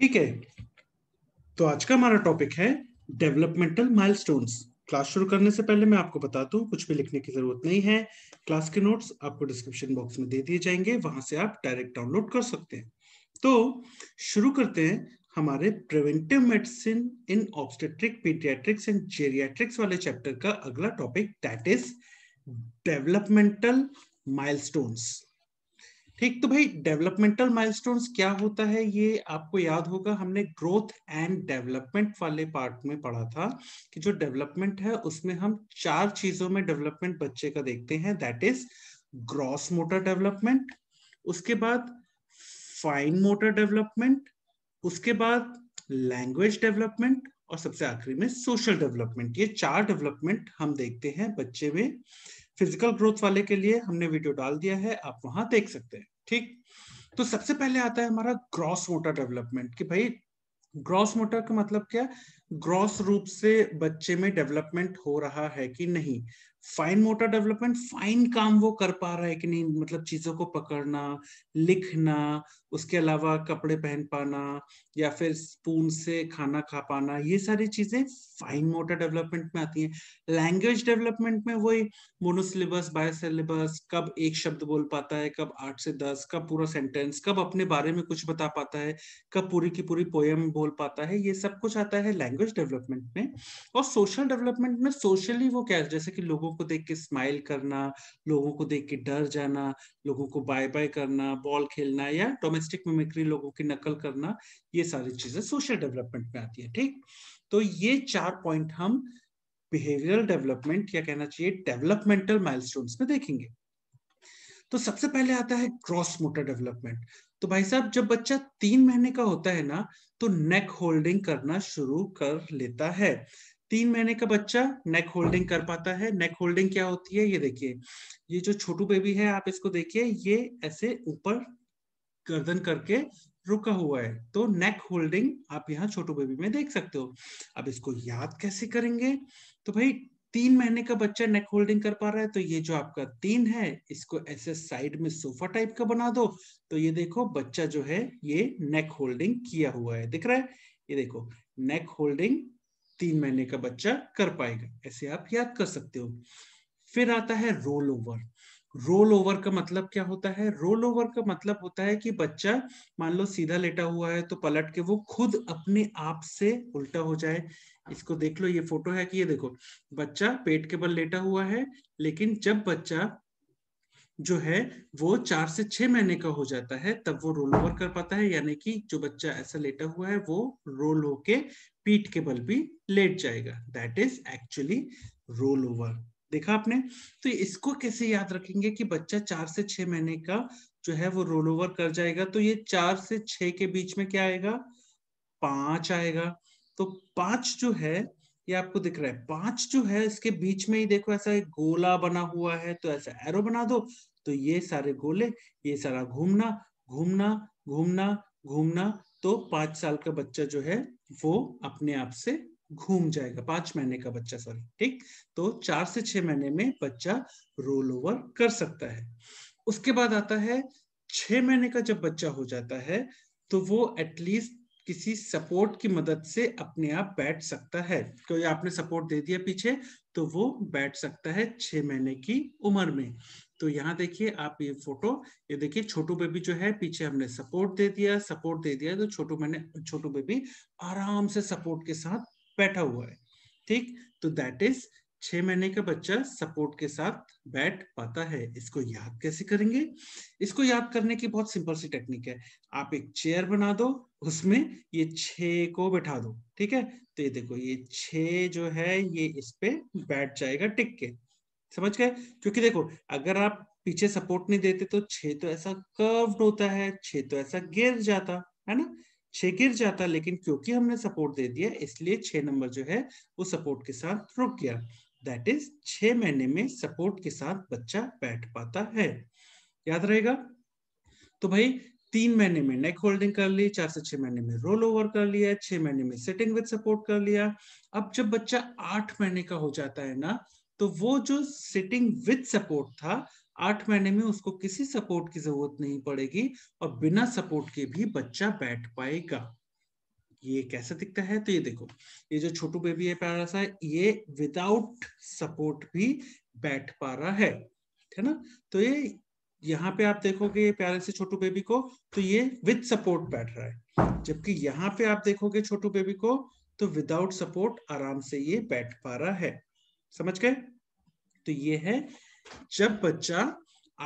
ठीक है तो आज का हमारा टॉपिक है डेवलपमेंटल माइलस्टोन्स क्लास शुरू करने से पहले मैं आपको बता दूं कुछ भी लिखने की जरूरत नहीं है क्लास के नोट्स आपको डिस्क्रिप्शन बॉक्स में दे दिए जाएंगे वहां से आप डायरेक्ट डाउनलोड कर सकते हैं तो शुरू करते हैं हमारे preventive medicine in obstetric paediatrics and geriatrics वाले चैप्टर का अगला topic that is developmental milestones ठीक तो भाई डेवलपमेंटल माइलस्टोन्स क्या होता है ये आपको याद होगा हमने ग्रोथ एंड डेवलपमेंट वाले पार्ट में पढ़ा था कि जो डेवलपमेंट है उसमें हम चार चीजों में डेवलपमेंट बच्चे का देखते हैं that is gross motor development उसके बाद फाइन मोटर डेवलपमेंट उसके बाद लैंग्वेज डेवलपमेंट और सबसे आखिरी में सोशल डेवलपमेंट ये चार डेवलपमेंट हम देखते हैं बच्चे में फिजिकल ग्रोथ वाले के लिए हमने वीडियो डाल दिया है आप वहां देख सकते हैं ठीक तो सबसे पहले आता है हमारा ग्रॉस मोटर डेवलपमेंट कि भाई ग्रॉस मोटर का मतलब क्या ग्रॉस रूप से बच्चे में डेवलपमेंट हो रहा है कि नहीं फाइन मोटर डेवलपमेंट फाइन काम वो कर पा रहा है कि नहीं मतलब चीजों को पकड़ना लिखना उसके अलावा कपड़े पहन पाना या फिर स्पून से खाना खा पाना ये सारी चीजें फाइन मोटर डेवलपमेंट में आती हैं लैंग्वेज डेवलपमेंट में वही मोनोसिलेबस बायोसिलेबस कब एक शब्द बोल पाता है कब आठ से दस कब पूरा सेंटेंस कब अपने बारे में कुछ बता पाता है कब पूरी की पूरी पोएम बोल पाता है ये सब कुछ आता है लैंग्वेज डेवलपमेंट में और सोशल डेवलपमेंट में सोशली वो क्या जैसे कि लोगों को देख के स्माइल करना लोगों को देख के डर जाना लोगों को बाय बाय करना बॉल खेलना या डोमेस्टिक मिमिक्री लोगों की नकल करना ये सारी चीजें सोशल डेवलपमेंट में आती है ठीक तो ये चार पॉइंट हम बिहेवियरल डेवलपमेंट या कहना चाहिए डेवलपमेंटल माइलस्टोन्स में देखेंगे तो सबसे पहले आता है क्रॉस मोटर डेवलपमेंट तो भाई साहब जब बच्चा तीन महीने का होता है ना तो नेक होल्डिंग करना शुरू कर लेता है तीन महीने का बच्चा नेक होल्डिंग कर पाता है नेक होल्डिंग क्या होती है ये देखिए ये जो छोटू बेबी है आप इसको देखिए ये ऐसे ऊपर गर्दन करके रुका हुआ है तो नेक होल्डिंग आप यहाँ छोटू बेबी में देख सकते हो अब इसको याद कैसे करेंगे तो भाई तीन महीने का बच्चा नेक होल्डिंग कर पा रहा है तो ये जो आपका तीन है इसको ऐसे साइड में सोफा टाइप का बना दो तो ये देखो बच्चा जो है ये नेक होल्डिंग किया हुआ है दिख रहा है ये देखो नेक होल्डिंग तीन महीने का बच्चा कर पाएगा ऐसे आप याद कर सकते हो फिर आता है रोल ओवर रोल ओवर का मतलब क्या होता है रोल ओवर का मतलब होता है कि बच्चा मान लो सीधा लेटा हुआ है तो पलट के वो खुद अपने आप से उल्टा हो जाए इसको देख लो ये फोटो है कि ये देखो बच्चा पेट के बल लेटा हुआ है लेकिन जब बच्चा जो है वो चार से छह महीने का हो जाता है तब वो रोल ओवर कर पाता है यानी कि जो बच्चा ऐसा लेटा हुआ है वो रोल होके पीठ के बल भी लेट जाएगा that is actually roll over देखा आपने तो इसको कैसे याद रखेंगे कि बच्चा चार से छह महीने का जो है वो रोल ओवर कर जाएगा तो ये चार से छ के बीच में क्या आएगा पांच आएगा तो पांच जो है ये आपको दिख रहा है पांच जो है इसके बीच में ही देखो ऐसा एक गोला बना हुआ है तो ऐसा एरो बना दो तो ये सारे गोले ये सारा घूमना घूमना घूमना घूमना तो पांच साल का बच्चा जो है वो अपने आप से घूम जाएगा पांच महीने का बच्चा सॉरी ठीक तो चार से छह महीने में बच्चा रोल ओवर कर सकता है उसके बाद आता है छह महीने का जब बच्चा हो जाता है तो वो एटलीस्ट किसी सपोर्ट की मदद से अपने आप बैठ सकता है क्योंकि आपने सपोर्ट दे दिया पीछे तो वो बैठ सकता है छह महीने की उम्र में तो यहाँ देखिए आप ये फोटो ये देखिए छोटू बेबी जो है पीछे हमने सपोर्ट दे दिया सपोर्ट दे दिया तो छोटू मैंने छोटू बेबी आराम से सपोर्ट के साथ बैठा हुआ है ठीक तो दैट इज छह महीने का बच्चा सपोर्ट के साथ बैठ पाता है इसको याद कैसे करेंगे इसको याद करने की बहुत सिंपल सी टेक्निक है आप एक चेयर बना दो उसमें ये छ को बैठा दो ठीक है तो ये देखो ये छ जो है ये इस पे बैठ जाएगा टिक के समझ गए क्योंकि देखो अगर आप पीछे सपोर्ट नहीं देते तो छे तो ऐसा कर्व्ड होता है छे तो ऐसा गिर जाता है ना छे गिर जाता लेकिन क्योंकि हमने सपोर्ट दे दिया इसलिए छह नंबर जो है वो सपोर्ट के साथ रुक गया दैट इज छ महीने में सपोर्ट के साथ बच्चा बैठ पाता है याद रहेगा तो भाई तीन महीने में नेक होल्डिंग कर ली चार से छह महीने में रोल ओवर कर लिया छह महीने में सिटिंग विद सपोर्ट कर लिया अब जब बच्चा आठ महीने का हो जाता है ना तो वो जो सिटिंग विद सपोर्ट था आठ महीने में उसको किसी सपोर्ट की जरूरत नहीं पड़ेगी और बिना सपोर्ट के भी बच्चा बैठ पाएगा ये कैसे दिखता है तो ये देखो ये जो छोटू बेबी है प्यारा सा ये विदाउट सपोर्ट भी बैठ पा रहा है है ना तो ये यहाँ पे आप देखोगे प्यारे से छोटू बेबी को तो ये विद सपोर्ट बैठ रहा है जबकि यहाँ पे आप देखोगे छोटू बेबी को तो विदाउट सपोर्ट आराम से ये बैठ पा रहा है समझ गए तो ये है जब बच्चा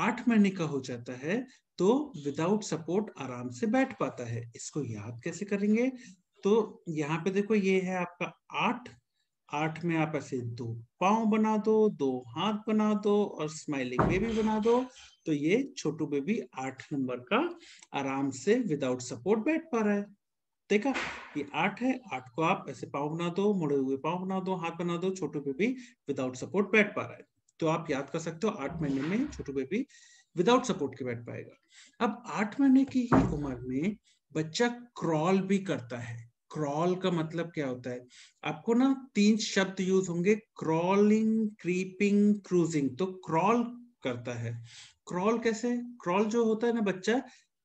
आठ महीने का हो जाता है तो विदाउट सपोर्ट आराम से बैठ पाता है इसको याद कैसे करेंगे तो यहाँ पे देखो ये है आपका आठ आठ में आप ऐसे दो पाव बना दो दो हाथ बना दो और स्माइलिंग बेबी बना दो तो ये छोटू बेबी आठ नंबर का आराम से विदाउट सपोर्ट बैठ पा रहा है देखा ये आठ है आठ को आप ऐसे पाव बना दो मुड़े हुए पाओ बना दो हाथ बना दो छोटू बेबी विदाउट सपोर्ट बैठ पा रहा है तो आप याद कर सकते हो आठ महीने में छोटू बेबी विदाउट सपोर्ट के बैठ पाएगा अब आठ महीने की ही उम्र में बच्चा क्रॉल भी करता है क्रॉल का मतलब क्या होता है आपको ना तीन शब्द यूज होंगे क्रॉलिंग क्रीपिंग क्रूजिंग तो क्रॉल करता है क्रॉल कैसे क्रॉल जो होता है ना बच्चा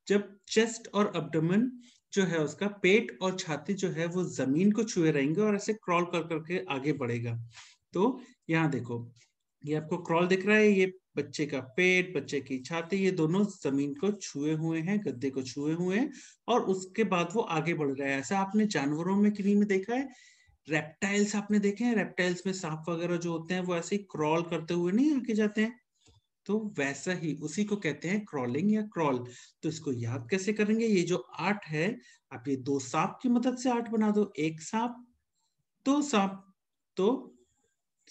जब चेस्ट और अपडमन जो है उसका पेट और छाती जो है वो जमीन को छुए रहेंगे और ऐसे क्रॉल कर करके आगे बढ़ेगा तो यहाँ देखो ये आपको क्रॉल दिख रहा है ये बच्चे का पेट बच्चे की छाती ये दोनों जमीन को छुए हुए हैं गद्दे को छुए हुए हैं और उसके बाद वो आगे बढ़ रहा है ऐसा आपने जानवरों में किन्हीं में देखा है रेप्टाइल्स आपने देखे हैं रेप्टाइल्स में सांप वगैरह जो होते हैं वो ऐसे क्रॉल करते हुए नहीं आके जाते हैं तो वैसा ही उसी को कहते हैं क्रॉलिंग या क्रॉल तो इसको याद कैसे करेंगे ये जो आर्ट है आप ये दो सांप की मदद से आर्ट बना दो एक सांप दो सांप तो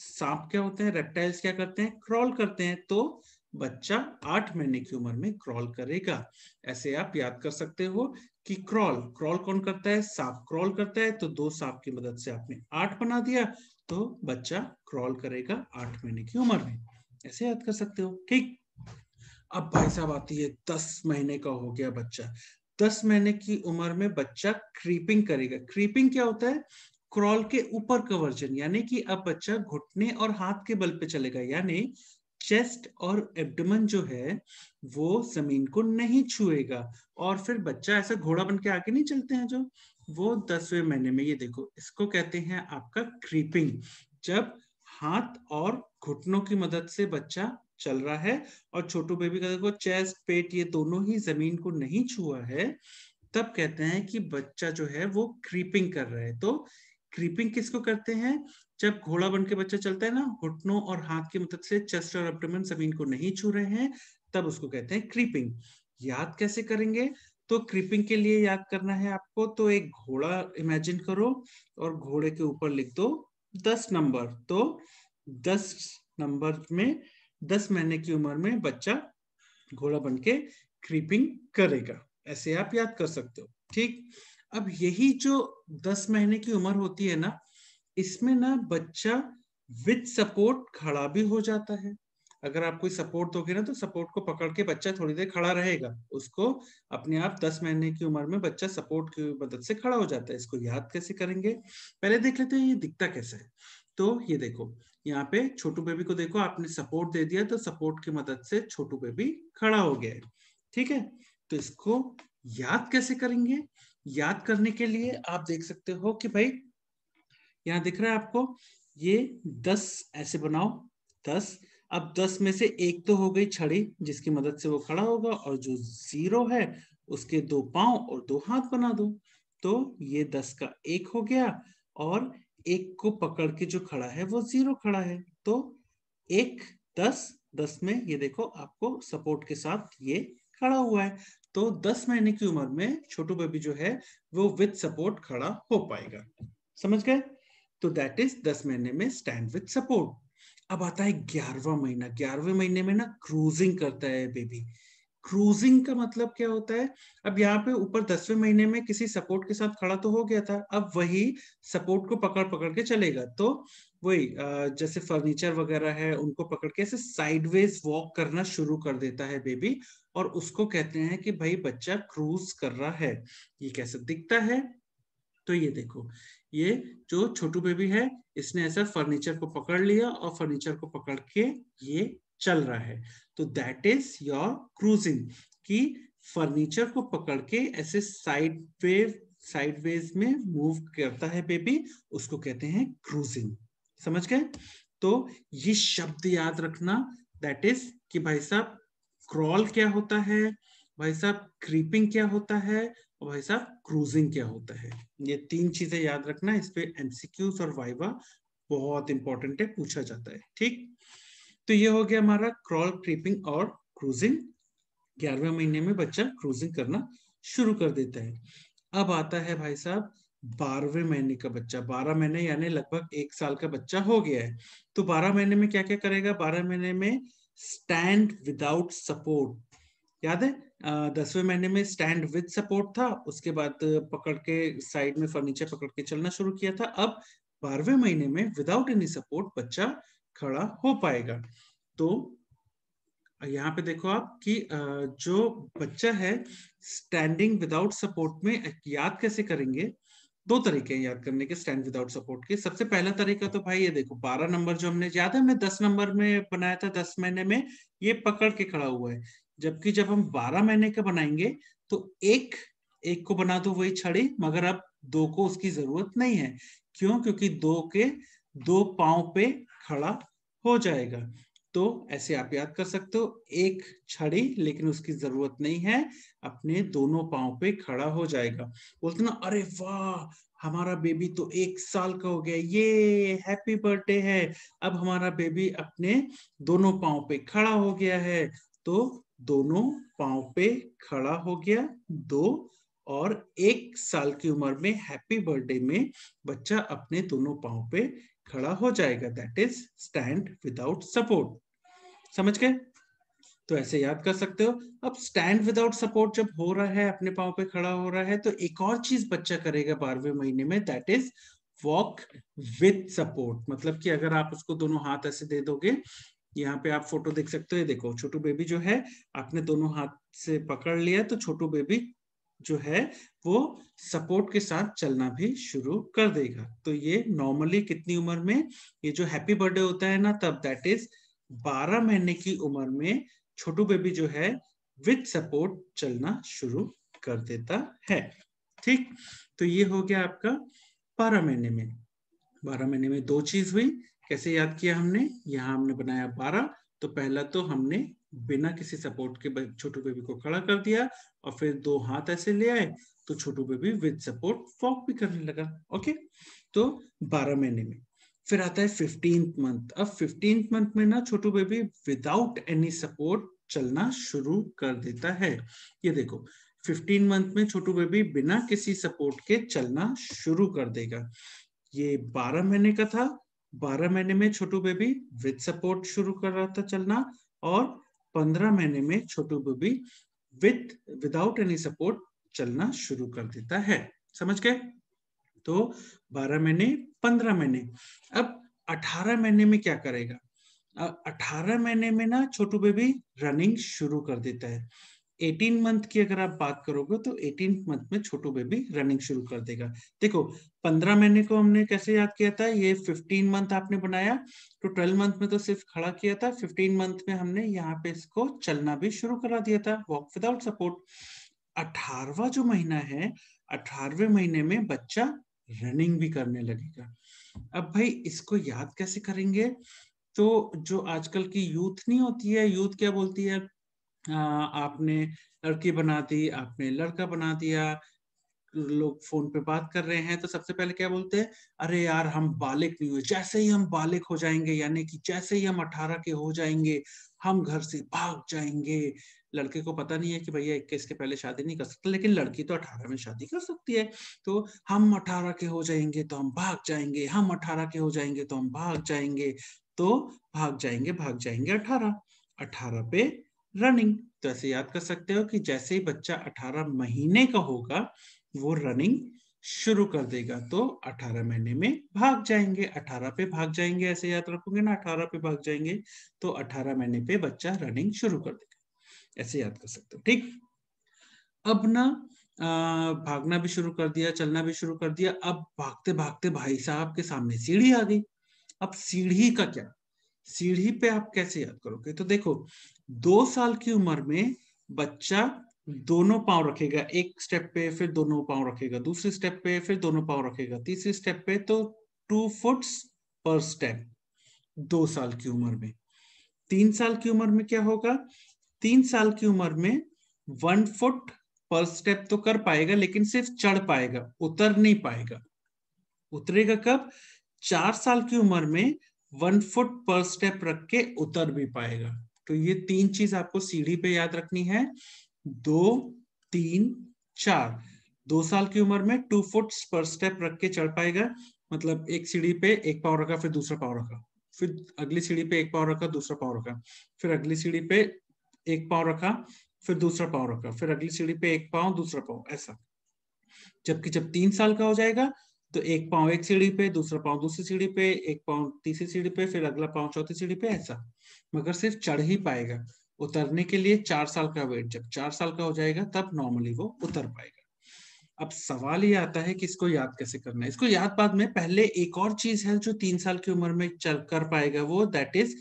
सांप क्या होते हैं रेप्टाइल्स क्या करते हैं क्रॉल करते हैं तो बच्चा आठ महीने की उम्र में क्रॉल करेगा ऐसे आप याद कर सकते हो कि क्रॉल क्रॉल कौन करता है सांप क्रॉल करता है तो दो सांप की मदद से आपने आठ बना दिया तो बच्चा क्रॉल करेगा आठ महीने की उम्र में ऐसे याद कर सकते हो ठीक अब भाई साहब आती है दस महीने का हो गया बच्चा दस महीने की उम्र में बच्चा क्रीपिंग करेगा क्रीपिंग क्या होता है क्रॉल के ऊपर का वर्जन यानी कि अब बच्चा घुटने और हाथ के बल पे चलेगा यानी चेस्ट और एब्डोमन जो है वो जमीन को नहीं छुएगा और फिर बच्चा ऐसा घोड़ा बन के आगे नहीं चलते हैं जो वो दसवें महीने में ये देखो इसको कहते हैं आपका क्रीपिंग जब हाथ और घुटनों की मदद से बच्चा चल रहा है और छोटू बेबी का देखो चेस्ट पेट ये दोनों ही जमीन को नहीं छुआ है तब कहते हैं कि बच्चा जो है वो क्रीपिंग कर रहा है तो क्रीपिंग किसको करते हैं जब घोड़ा बन के बच्चा चलता है ना घुटनों और हाथ की मदद से चेस्ट और अपडोमेन जमीन को नहीं छू रहे हैं तब उसको कहते हैं क्रीपिंग याद कैसे करेंगे तो क्रीपिंग के लिए याद करना है आपको तो एक घोड़ा इमेजिन करो और घोड़े के ऊपर लिख दो दस नंबर तो दस नंबर में दस महीने की उम्र में बच्चा घोड़ा बन के क्रीपिंग करेगा ऐसे आप याद कर सकते हो ठीक अब यही जो दस महीने की उम्र होती है ना इसमें ना बच्चा विद सपोर्ट खड़ा भी हो जाता है अगर आप कोई सपोर्ट दोगे ना तो सपोर्ट को पकड़ के बच्चा थोड़ी देर खड़ा रहेगा उसको अपने आप दस महीने की उम्र में बच्चा सपोर्ट की मदद से खड़ा हो जाता है इसको याद कैसे करेंगे पहले देख लेते हैं ये दिखता कैसे है तो ये देखो यहाँ पे छोटू बेबी को देखो आपने सपोर्ट दे दिया तो सपोर्ट की मदद से छोटू बेबी खड़ा हो गया है ठीक है तो इसको याद कैसे करेंगे याद करने के लिए आप देख सकते हो कि भाई यहाँ दिख रहा है आपको ये दस ऐसे बनाओ दस अब दस में से एक तो हो गई छड़ी जिसकी मदद से वो खड़ा होगा और जो जीरो है उसके दो पांव और दो हाथ बना दो तो ये दस का एक हो गया और एक को पकड़ के जो खड़ा है वो जीरो खड़ा है तो एक दस दस में ये देखो आपको सपोर्ट के साथ ये खड़ा हुआ है तो 10 महीने की उम्र में छोटू बेबी जो है वो विथ सपोर्ट खड़ा हो पाएगा समझ गए तो दैट इज 10 महीने में स्टैंड विथ सपोर्ट अब आता है ग्यारहवा महीना ग्यारहवें महीने में ना क्रूजिंग करता है बेबी क्रूजिंग का मतलब क्या होता है अब यहाँ पे ऊपर दसवें महीने में किसी सपोर्ट के साथ खड़ा तो हो गया था अब वही सपोर्ट को पकड़ पकड़ के चलेगा तो वही जैसे फर्नीचर वगैरह है उनको पकड़ के ऐसे साइडवेज वॉक करना शुरू कर देता है बेबी और उसको कहते हैं कि भाई बच्चा क्रूज कर रहा है ये कैसे दिखता है तो ये देखो ये जो छोटू बेबी है इसने ऐसा फर्नीचर को पकड़ लिया और फर्नीचर को पकड़ के ये चल रहा है तो दैट इज योर क्रूजिंग कि फर्नीचर को पकड़ के ऐसे साइड पे साइड वेज में मूव करता है बेबी उसको कहते हैं क्रूजिंग समझ गए तो ये शब्द याद रखना दैट इज कि भाई साहब क्रॉल क्या होता है भाई साहब क्रीपिंग क्या होता है और भाई साहब क्रूजिंग क्या होता है ये तीन चीजें याद रखना इस पे एमसीक्यूज और वाइवा बहुत इंपॉर्टेंट है पूछा जाता है ठीक तो ये हो गया हमारा क्रॉल क्रीपिंग और क्रूजिंग ग्यारहवें महीने में बच्चा क्रूजिंग करना शुरू कर देता है अब आता है भाई साहब बारहवें महीने का बच्चा बारह महीने यानी लगभग एक साल का बच्चा हो गया है तो बारह महीने में क्या क्या करेगा बारह महीने में स्टैंड विदाउट सपोर्ट याद है दसवें महीने में स्टैंड विद सपोर्ट था उसके बाद पकड़ के साइड में फर्नीचर पकड़ के चलना शुरू किया था अब बारहवें महीने में विदाउट एनी सपोर्ट बच्चा खड़ा हो पाएगा तो यहाँ पे देखो आप कि जो बच्चा है स्टैंडिंग विदाउट सपोर्ट में याद कैसे करेंगे दो तरीके हैं याद करने के स्टैंड विदाउट सपोर्ट के सबसे पहला तरीका तो भाई ये देखो बारह नंबर जो हमने याद है मैं दस नंबर में बनाया था दस महीने में ये पकड़ के खड़ा हुआ है जबकि जब हम बारह महीने का बनाएंगे तो एक एक को बना दो वही छड़ी मगर अब दो को उसकी जरूरत नहीं है क्यों क्योंकि दो के दो पाओ पे खड़ा हो जाएगा तो ऐसे आप याद कर सकते हो एक छड़ी लेकिन उसकी जरूरत नहीं है अपने दोनों पाओ पे खड़ा हो जाएगा बोलते ना अरे वाह हमारा बेबी तो एक साल का हो गया ये हैप्पी बर्थडे है अब हमारा बेबी अपने दोनों पाओ पे खड़ा हो गया है तो दोनों पाओ पे खड़ा हो गया दो और एक साल की उम्र में हैप्पी बर्थडे में बच्चा अपने दोनों पाओ पे खड़ा हो जाएगा that is stand without support समझ गए तो ऐसे याद कर सकते हो अब स्टैंड विदाउट सपोर्ट जब हो रहा है अपने पाव पे खड़ा हो रहा है तो एक और चीज बच्चा करेगा बारहवें महीने में that is walk with support मतलब कि अगर आप उसको दोनों हाथ ऐसे दे दोगे यहाँ पे आप फोटो देख सकते हो ये देखो छोटू बेबी जो है आपने दोनों हाथ से पकड़ लिया तो छोटू बेबी जो है वो सपोर्ट के साथ चलना भी शुरू कर देगा तो ये नॉर्मली कितनी उम्र में ये जो हैप्पी बर्थडे होता है ना तब दैट इज 12 महीने की उम्र में छोटू बेबी जो है विथ सपोर्ट चलना शुरू कर देता है ठीक तो ये हो गया आपका बारह महीने में बारह महीने में दो चीज हुई कैसे याद किया हमने यहाँ हमने बनाया बारह तो पहला तो हमने बिना किसी सपोर्ट के छोटू बेबी को खड़ा कर दिया और फिर दो हाथ ऐसे ले आए तो छोटू बेबी विद सपोर्ट वॉक भी करने लगा ओके तो बारह महीने में फिर आता है फिफ्टींथ मंथ अब फिफ्टींथ मंथ में ना छोटू बेबी विदाउट एनी सपोर्ट चलना शुरू कर देता है ये देखो फिफ्टीन मंथ में छोटू बेबी बिना किसी सपोर्ट के चलना शुरू कर देगा ये बारह महीने का था बारह महीने में छोटू बेबी विद सपोर्ट शुरू कर रहा था चलना और पंद्रह महीने में छोटू baby with without any support चलना शुरू कर देता है समझ गए तो बारह महीने पंद्रह महीने अब अठारह महीने में क्या करेगा अठारह महीने में ना छोटू बेबी रनिंग शुरू कर देता है 18 मंथ की अगर आप बात करोगे तो 18 मंथ में छोटू बेबी रनिंग शुरू कर देगा देखो 15 महीने को हमने कैसे याद किया था ये 15 मंथ आपने बनाया तो 12 मंथ में तो सिर्फ खड़ा किया था 15 मंथ में हमने यहाँ पे इसको चलना भी शुरू करा दिया था वॉक विदाउट सपोर्ट अठारवा जो महीना है अठारवे महीने में बच्चा रनिंग भी करने लगेगा अब भाई इसको याद कैसे करेंगे तो जो आजकल की यूथ नहीं होती है यूथ क्या बोलती है आपने लड़की बना दी आपने लड़का बना दिया लोग फोन पे बात कर रहे हैं तो सबसे पहले क्या बोलते हैं अरे यार हम बालिक नहीं हुए जैसे ही हम बालिक हो जाएंगे यानी कि जैसे ही हम अठारह के हो जाएंगे हम घर से भाग जाएंगे लड़के को पता नहीं है कि भैया इक्कीस के पहले शादी नहीं कर सकते लेकिन लड़की तो अठारह में शादी कर सकती है तो हम अठारह के हो जाएंगे तो हम भाग जाएंगे हम अठारह के हो जाएंगे तो हम भाग जाएंगे तो भाग जाएंगे भाग जाएंगे अठारह अठारह पे रनिंग तो ऐसे याद कर सकते हो कि जैसे ही बच्चा 18 महीने का होगा वो रनिंग शुरू कर देगा तो 18 महीने में भाग जाएंगे 18 पे भाग जाएंगे ऐसे याद रखोगे ना 18 पे भाग जाएंगे तो 18 महीने पे बच्चा रनिंग शुरू कर देगा ऐसे याद कर सकते हो ठीक अब ना भागना भी शुरू कर दिया चलना भी शुरू कर दिया अब भागते भागते भाई साहब के सामने सीढ़ी आ गई अब सीढ़ी का क्या सीढ़ी पे आप कैसे याद करोगे तो देखो दो साल की उम्र में बच्चा दोनों पांव रखेगा एक स्टेप पे फिर दोनों पांव रखेगा दूसरे स्टेप पे फिर दोनों पांव रखेगा तीसरे स्टेप पे तो टू फुट्स पर स्टेप दो साल की उम्र में तीन साल की उम्र में क्या होगा तीन साल की उम्र में वन फुट पर स्टेप तो कर पाएगा लेकिन सिर्फ चढ़ पाएगा उतर नहीं पाएगा उतरेगा कब चार साल की उम्र में वन फुट पर स्टेप रख के उतर भी पाएगा तो ये तीन चीज आपको सीढ़ी पे याद रखनी है दो तीन चार दो साल की उम्र में टू फुट पर स्टेप रख के चढ़ पाएगा मतलब एक सीढ़ी पे एक पाव रखा फिर दूसरा पाव रखा फिर अगली सीढ़ी पे एक पाव रखा दूसरा पाव रखा फिर अगली सीढ़ी पे एक पाव रखा फिर दूसरा पाव रखा फिर अगली सीढ़ी पे एक पाव दूसरा पाव ऐसा जबकि जब तीन साल का हो जाएगा तो एक पाव एक सीढ़ी पे दूसरा पांव दूसरी सीढ़ी पे एक पाव तीसरी सीढ़ी पे फिर अगला पाव चौथी सीढ़ी पे ऐसा मगर सिर्फ चढ़ ही पाएगा उतरने के लिए चार साल का वेट जब चार साल का हो जाएगा तब नॉर्मली वो उतर पाएगा अब सवाल ये आता है कि इसको याद कैसे करना है इसको याद बाद में पहले एक और चीज है जो तीन साल की उम्र में चल कर पाएगा वो दैट इज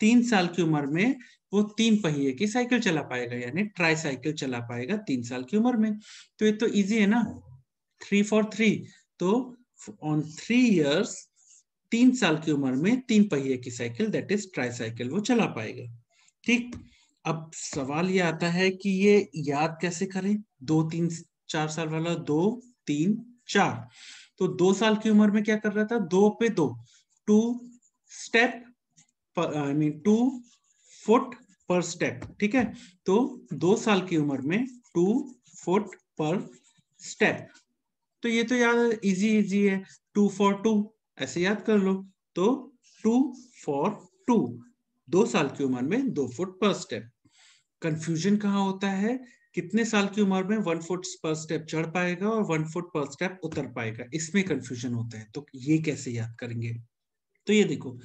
तीन साल की उम्र में वो तीन पहिए की साइकिल चला पाएगा यानी ट्राई साइकिल चला पाएगा तीन साल की उम्र में तो ये तो इजी है ना थ्री फॉर थ्री तो ऑन थ्री इयर्स तीन साल की उम्र में तीन पहिए की cycle that is tricycle वो चला पाएगा ठीक अब सवाल ये आता है कि ये याद कैसे करें दो तीन चार साल वाला दो तीन चार तो दो साल की उम्र में क्या कर रहा था दो पे दो two step I mean two foot पर स्टेप ठीक है तो दो साल की उम्र में टू फुट पर स्टेप तो ये तो याद इजी इजी है टू फॉर टू ऐसे याद कर लो तो टू फॉर टू दो साल की उम्र में दो फुट पर स्टेप कंफ्यूजन कहाँ होता है कितने साल की उम्र में वन फुट पर स्टेप चढ़ पाएगा और वन फुट पर स्टेप उतर पाएगा इसमें कंफ्यूजन होता है तो ये कैसे याद करेंगे तो ये देखो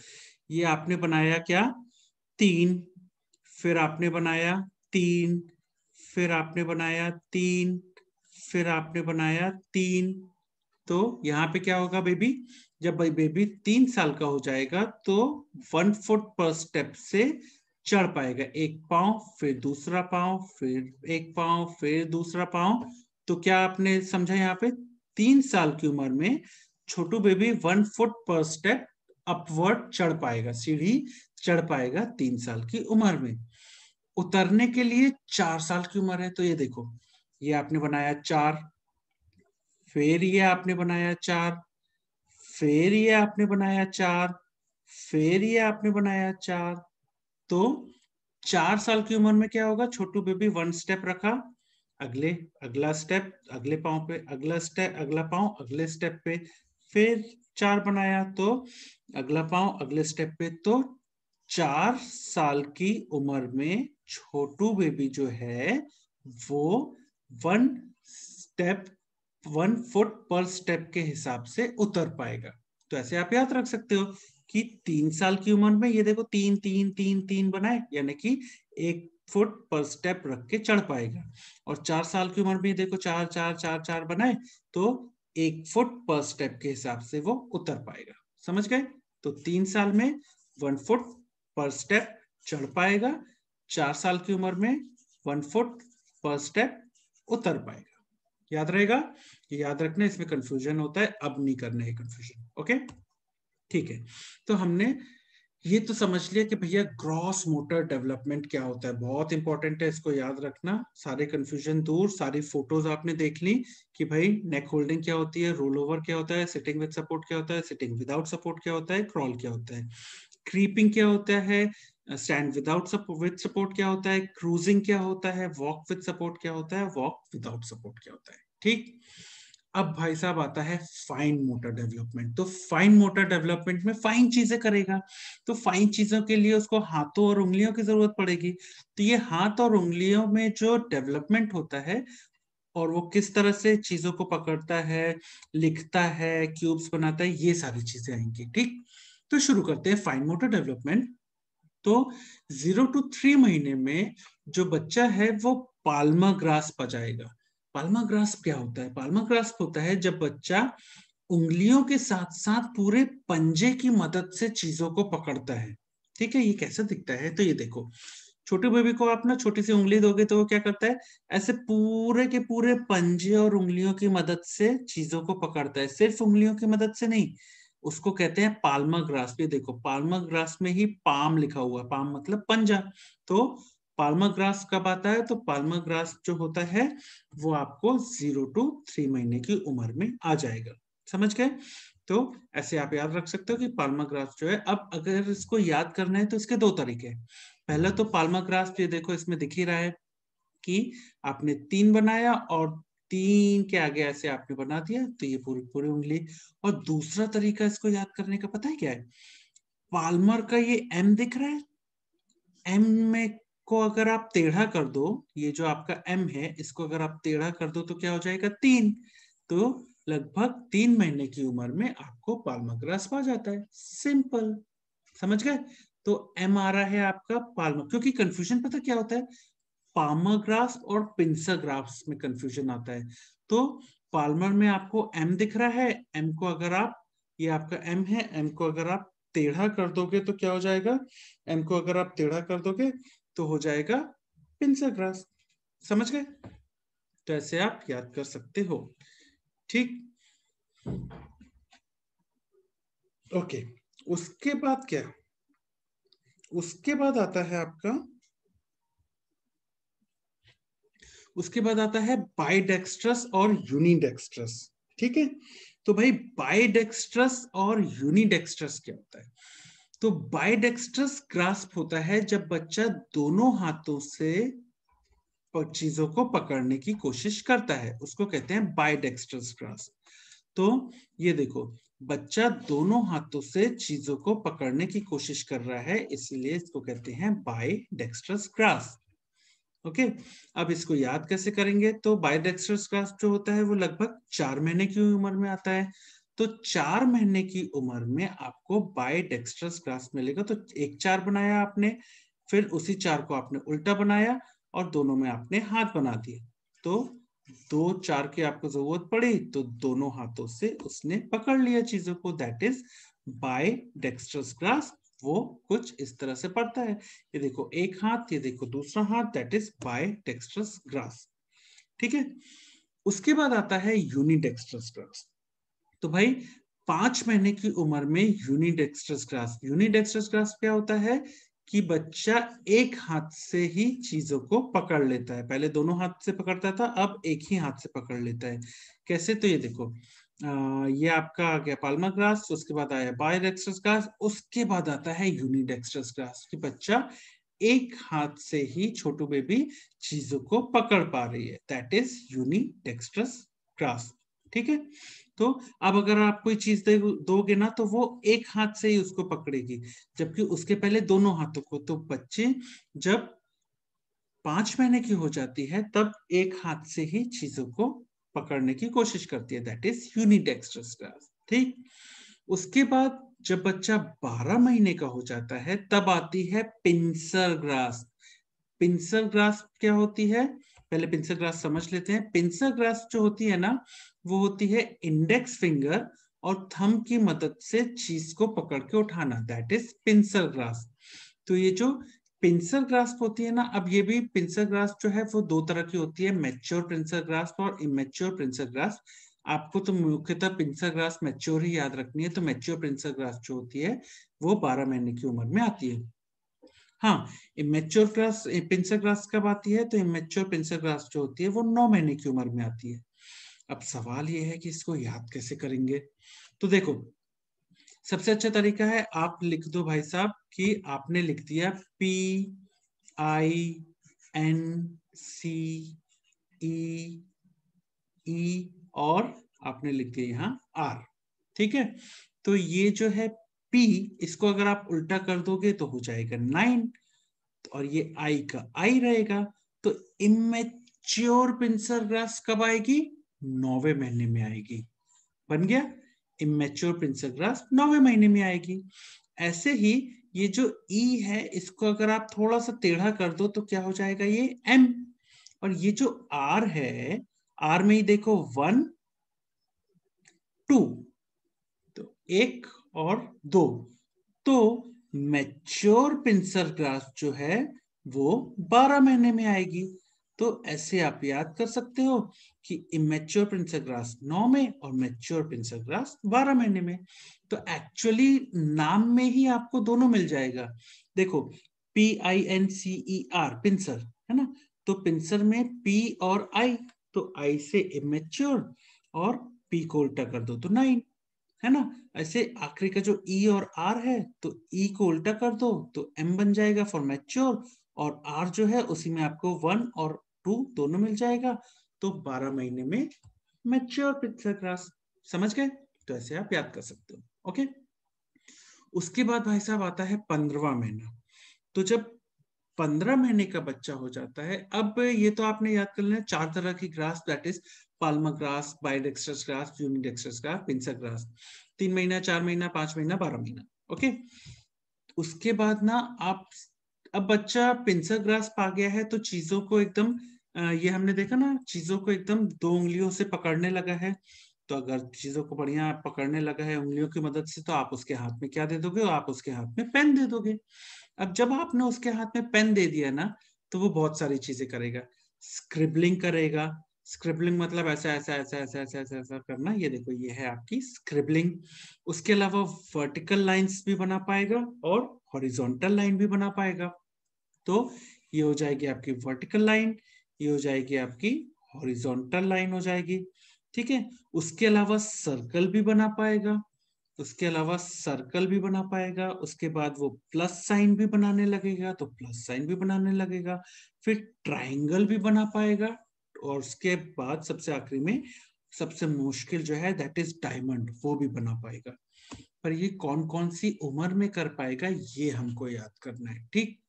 ये आपने बनाया क्या तीन फिर आपने बनाया तीन फिर आपने बनाया तीन फिर आपने बनाया तीन तो यहाँ पे क्या होगा बेबी जब बेबी तीन साल का हो जाएगा तो वन फुट पर स्टेप से चढ़ पाएगा एक पाओ फिर दूसरा पाओ फिर एक पाओ फिर दूसरा पाव तो क्या आपने समझा यहाँ पे तीन साल की उम्र में छोटू बेबी वन फुट पर स्टेप अपवर्ड चढ़ पाएगा सीढ़ी चढ़ पाएगा तीन साल की उम्र में उतरने के लिए चार साल की उम्र है तो ये देखो ये आपने बनाया चार फिर ये आपने बनाया चार फिर ये आपने बनाया चार फिर ये आपने बनाया चार तो चार साल की उम्र में क्या होगा छोटू बेबी वन स्टेप रखा अगले अगला स्टेप अगले पाओ पे अगला स्टेप अगला पाओ अगले स्टेप पे फिर चार बनाया तो अगला पाओ अगले स्टेप पे तो चार साल की उम्र में छोटू बेबी जो है वो वन स्टेप वन फुट पर स्टेप के हिसाब से उतर पाएगा तो ऐसे आप याद रख सकते हो कि तीन साल की उम्र में ये देखो तीन तीन तीन तीन बनाए यानी कि एक फुट पर स्टेप रख के चढ़ पाएगा और चार साल की उम्र में देखो चार चार चार चार बनाए तो एक फुट पर स्टेप के हिसाब से वो उतर पाएगा समझ गए तो तीन साल में वन फुट पर स्टेप चढ़ पाएगा चार साल की उम्र में वन फुट पर स्टेप उतर पाएगा याद रहेगा याद रखना इसमें कंफ्यूजन होता है अब नहीं करना है कंफ्यूजन ओके ठीक है तो हमने ये तो समझ लिया कि भैया ग्रॉस मोटर डेवलपमेंट क्या होता है बहुत इंपॉर्टेंट है इसको याद रखना सारे कंफ्यूजन दूर सारी फोटोज आपने देख ली कि भाई नेक होल्डिंग क्या होती है रोल ओवर क्या होता है सिटिंग विद सपोर्ट क्या होता है सिटिंग विदाउट सपोर्ट क्या होता है क्रॉल क्या होता है क्रीपिंग क्या होता है स्टैंड विदाउट विद सपोर्ट क्या होता है क्रूजिंग क्या होता है वॉक विद सपोर्ट क्या होता है वॉक विदाउट सपोर्ट क्या होता है ठीक अब भाई साहब आता है फाइन मोटर डेवलपमेंट तो फाइन मोटर डेवलपमेंट में फाइन चीजें करेगा तो फाइन चीजों के लिए उसको हाथों और उंगलियों की जरूरत पड़ेगी तो ये हाथ और उंगलियों में जो डेवलपमेंट होता है और वो किस तरह से चीजों को पकड़ता है लिखता है क्यूब्स बनाता है ये सारी चीजें आएंगी ठीक तो शुरू करते हैं फाइन मोटर डेवलपमेंट तो जीरो टू थ्री महीने में जो बच्चा है वो पालमा ग्रास पचाएगा पालमा ग्रास क्या होता है पालमा ग्रास होता है जब बच्चा उंगलियों के साथ साथ पूरे पंजे की मदद से चीजों को पकड़ता है ठीक है ये कैसा दिखता है तो ये देखो छोटे बेबी को आप ना छोटी सी उंगली दोगे तो वो क्या करता है ऐसे पूरे के पूरे पंजे और उंगलियों की मदद से चीजों को पकड़ता है सिर्फ उंगलियों की मदद से नहीं उसको कहते हैं पाल्मा ग्रास भी देखो पाल्मा ग्रास में ही पाम लिखा हुआ है पाम मतलब पंजा तो पाल्मा ग्रास कब आता है तो पाल्मा ग्रास जो होता है वो आपको जीरो टू थ्री महीने की उम्र में आ जाएगा समझ गए तो ऐसे आप याद रख सकते हो कि पाल्मा ग्रास जो है अब अगर इसको याद करना है तो इसके दो तरीके हैं पहला तो पाल्मा ग्रास ये देखो इसमें दिख ही रहा है कि आपने तीन बनाया और तीन के आगे ऐसे आपने बना दिया तो ये पूरी पूरी उंगली और दूसरा तरीका इसको याद करने का पता है क्या है पालमर का ये एम दिख रहा है एम में को अगर आप टेढ़ा कर दो ये जो आपका एम है इसको अगर आप टेढ़ा कर दो तो क्या हो जाएगा तीन तो लगभग तीन महीने की उम्र में आपको पाल्मा ग्रास पा जाता है सिंपल समझ गए तो एम आ रहा है आपका पाल्मा क्योंकि कंफ्यूजन पता क्या होता है पामोग्राफ्स और पिंसाग्राफ्स में कंफ्यूजन आता है तो पाल्मर में आपको एम दिख रहा है एम को अगर आप ये आपका एम है एम को अगर आप टेढ़ा कर दोगे तो क्या हो जाएगा एम को अगर आप टेढ़ा कर दोगे तो हो जाएगा पिंसाग्रास समझ गए तो ऐसे आप याद कर सकते हो ठीक ओके उसके बाद क्या उसके बाद आता है आपका उसके बाद आता है बाइडेक्स्ट्रस और यूनिडेक्स्ट्रस ठीक है तो भाई बाइडेक्स्ट्रस और यूनिडेक्स्ट्रस क्या होता है तो बाइडेक्स्ट्रस ग्रास्प होता है जब बच्चा दोनों हाथों से चीजों को पकड़ने की कोशिश करता है उसको कहते हैं बाइडेक्स्ट्रस ग्रास्प तो ये देखो बच्चा दोनों हाथों से चीजों को पकड़ने की कोशिश कर रहा है इसलिए इसको कहते हैं बाइडेक्स्ट्रस ग्रास्प ओके अब इसको याद कैसे करेंगे तो बायोडेक्सर्स का जो होता है वो लगभग चार महीने की उम्र में आता है तो चार महीने की उम्र में आपको बायोडेक्सट्रस ग्रास मिलेगा तो एक चार बनाया आपने फिर उसी चार को आपने उल्टा बनाया और दोनों में आपने हाथ बना दिए तो दो चार की आपको जरूरत पड़ी तो दोनों हाथों से उसने पकड़ लिया चीजों को दैट इज बाय डेक्स्ट्रस वो कुछ इस तरह से पड़ता है ये देखो एक हाथ ये देखो दूसरा हाथ that is bidextrous grasp ठीक है उसके बाद आता है यूनिडेक्स्ट्रस ग्रास तो भाई पांच महीने की उम्र में यूनिडेक्स्ट्रस ग्रास यूनिडेक्स्ट्रस ग्रास क्या होता है कि बच्चा एक हाथ से ही चीजों को पकड़ लेता है पहले दोनों हाथ से पकड़ता था अब एक ही हाथ से पकड़ लेता है कैसे तो ये देखो ये आपका आ गया पालमा ग्रास उसके बाद आया बायडेक्स्ट्रस ग्रास उसके बाद आता है यूनिडेक्स्ट्रस ग्रास कि बच्चा एक हाथ से ही छोटू बेबी चीजों को पकड़ पा रही है दैट इज यूनिडेक्स्ट्रस ग्रास ठीक है तो अब अगर आप कोई चीज दोगे ना तो वो एक हाथ से ही उसको पकड़ेगी जबकि उसके पहले दोनों हाथों को तो बच्चे जब पांच महीने की हो जाती है तब एक हाथ से ही चीजों को पकड़ने की कोशिश करती है दैट इज यूनिडेक्स्ट्रस ग्राफ ठीक उसके बाद जब बच्चा 12 महीने का हो जाता है तब आती है पिंसर ग्रास पिंसर ग्रास क्या होती है पहले पिंसर ग्रास समझ लेते हैं पिंसर ग्रास जो होती है ना वो होती है इंडेक्स फिंगर और थंब की मदद से चीज को पकड़ के उठाना दैट इज पिंसर ग्रास तो ये जो पिंसर ग्रास्प होती है ना अब ये भी पिंसर ग्रास्प जो है वो दो तरह की होती है मेच्योर पिंसर ग्रास्प और इमेच्योर पिंसर ग्रास्प आपको तो मुख्यतः पिंसर ग्रास मेच्योर ही याद रखनी है तो मेच्योर पिंसर ग्रास जो होती है वो बारह महीने की उम्र में आती है हाँ इमेच्योर ग्रास पिंसर ग्रास कब आती है तो इमेच्योर पिंसर ग्रास जो होती है वो नौ महीने की उम्र में आती है अब सवाल ये है कि इसको याद कैसे करेंगे तो देखो सबसे अच्छा तरीका है आप लिख दो भाई साहब कि आपने लिख दिया P I N C E E और आपने लिख दिया यहाँ आर ठीक है तो ये जो है पी इसको अगर आप उल्टा कर दोगे तो हो जाएगा नाइन और ये आई का आई रहेगा तो इमेच्योर पिंसर ग्रास कब आएगी नौवे महीने में आएगी बन गया इमेच्योर प्रिंसल ग्रास नौवे महीने में आएगी ऐसे ही ये जो ई e है इसको अगर आप थोड़ा सा टेढ़ा कर दो तो क्या हो जाएगा ये एम और ये जो आर है आर में ही देखो वन टू तो एक और दो तो मैच्योर पिंसर ग्रास जो है वो बारह महीने में आएगी तो ऐसे आप याद कर सकते हो कि इमेच्योर ग्रास नौ में और मेच्योर ग्रास बारह महीने में तो एक्चुअली नाम में ही आपको दोनों मिल जाएगा देखो P I N C E R pincer है ना तो पिंसर में पी और आई तो आई से इमेच्योर और पी को उल्टा कर दो तो नाइन है ना ऐसे आखिरी का जो ई e और आर है तो ई e को उल्टा कर दो तो एम बन जाएगा फॉर मेच्योर और आर जो है उसी में आपको वन और टू दोनों मिल जाएगा तो बारह महीने में मैच्योर पिथर ग्रास समझ गए तो ऐसे आप याद कर सकते हो ओके उसके बाद भाई साहब आता है पंद्रवा महीना तो जब पंद्रह महीने का बच्चा हो जाता है अब ये तो आपने याद कर लेना चार तरह की grasp that is palmar grasp bidextrous grasp unidextrous grasp pincer grasp तीन महीना चार महीना पांच महीना बारह महीना ओके उसके बाद ना आप अब बच्चा पिंसर ग्रास पा गया है तो चीजों को एकदम ये हमने देखा ना चीजों को एकदम दो उंगलियों से पकड़ने लगा है तो अगर चीजों को बढ़िया पकड़ने लगा है उंगलियों की मदद से तो आप उसके हाथ में क्या दे दोगे आप उसके हाथ में पेन दे दोगे अब जब आपने उसके हाथ में पेन दे दिया ना तो वो बहुत सारी चीजें करेगा स्क्रिबलिंग करेगा स्क्रिबलिंग मतलब ऐसा ऐसा ऐसा ऐसा ऐसा ऐसा ऐसा करना ये देखो ये है आपकी स्क्रिबलिंग उसके अलावा वर्टिकल लाइंस भी बना पाएगा और हॉरिजॉन्टल लाइन भी बना पाएगा तो ये हो जाएगी आपकी वर्टिकल लाइन ये हो जाएगी आपकी हॉरिजॉन्टल लाइन हो जाएगी ठीक है उसके अलावा सर्कल भी बना पाएगा उसके अलावा सर्कल भी बना पाएगा उसके बाद वो प्लस साइन भी बनाने लगेगा तो प्लस साइन भी बनाने लगेगा फिर ट्राइंगल भी बना पाएगा और उसके बाद सबसे आखिरी में सबसे मुश्किल जो है दैट इज डायमंड वो भी बना पाएगा पर ये कौन कौन सी उम्र में कर पाएगा ये हमको याद करना है ठीक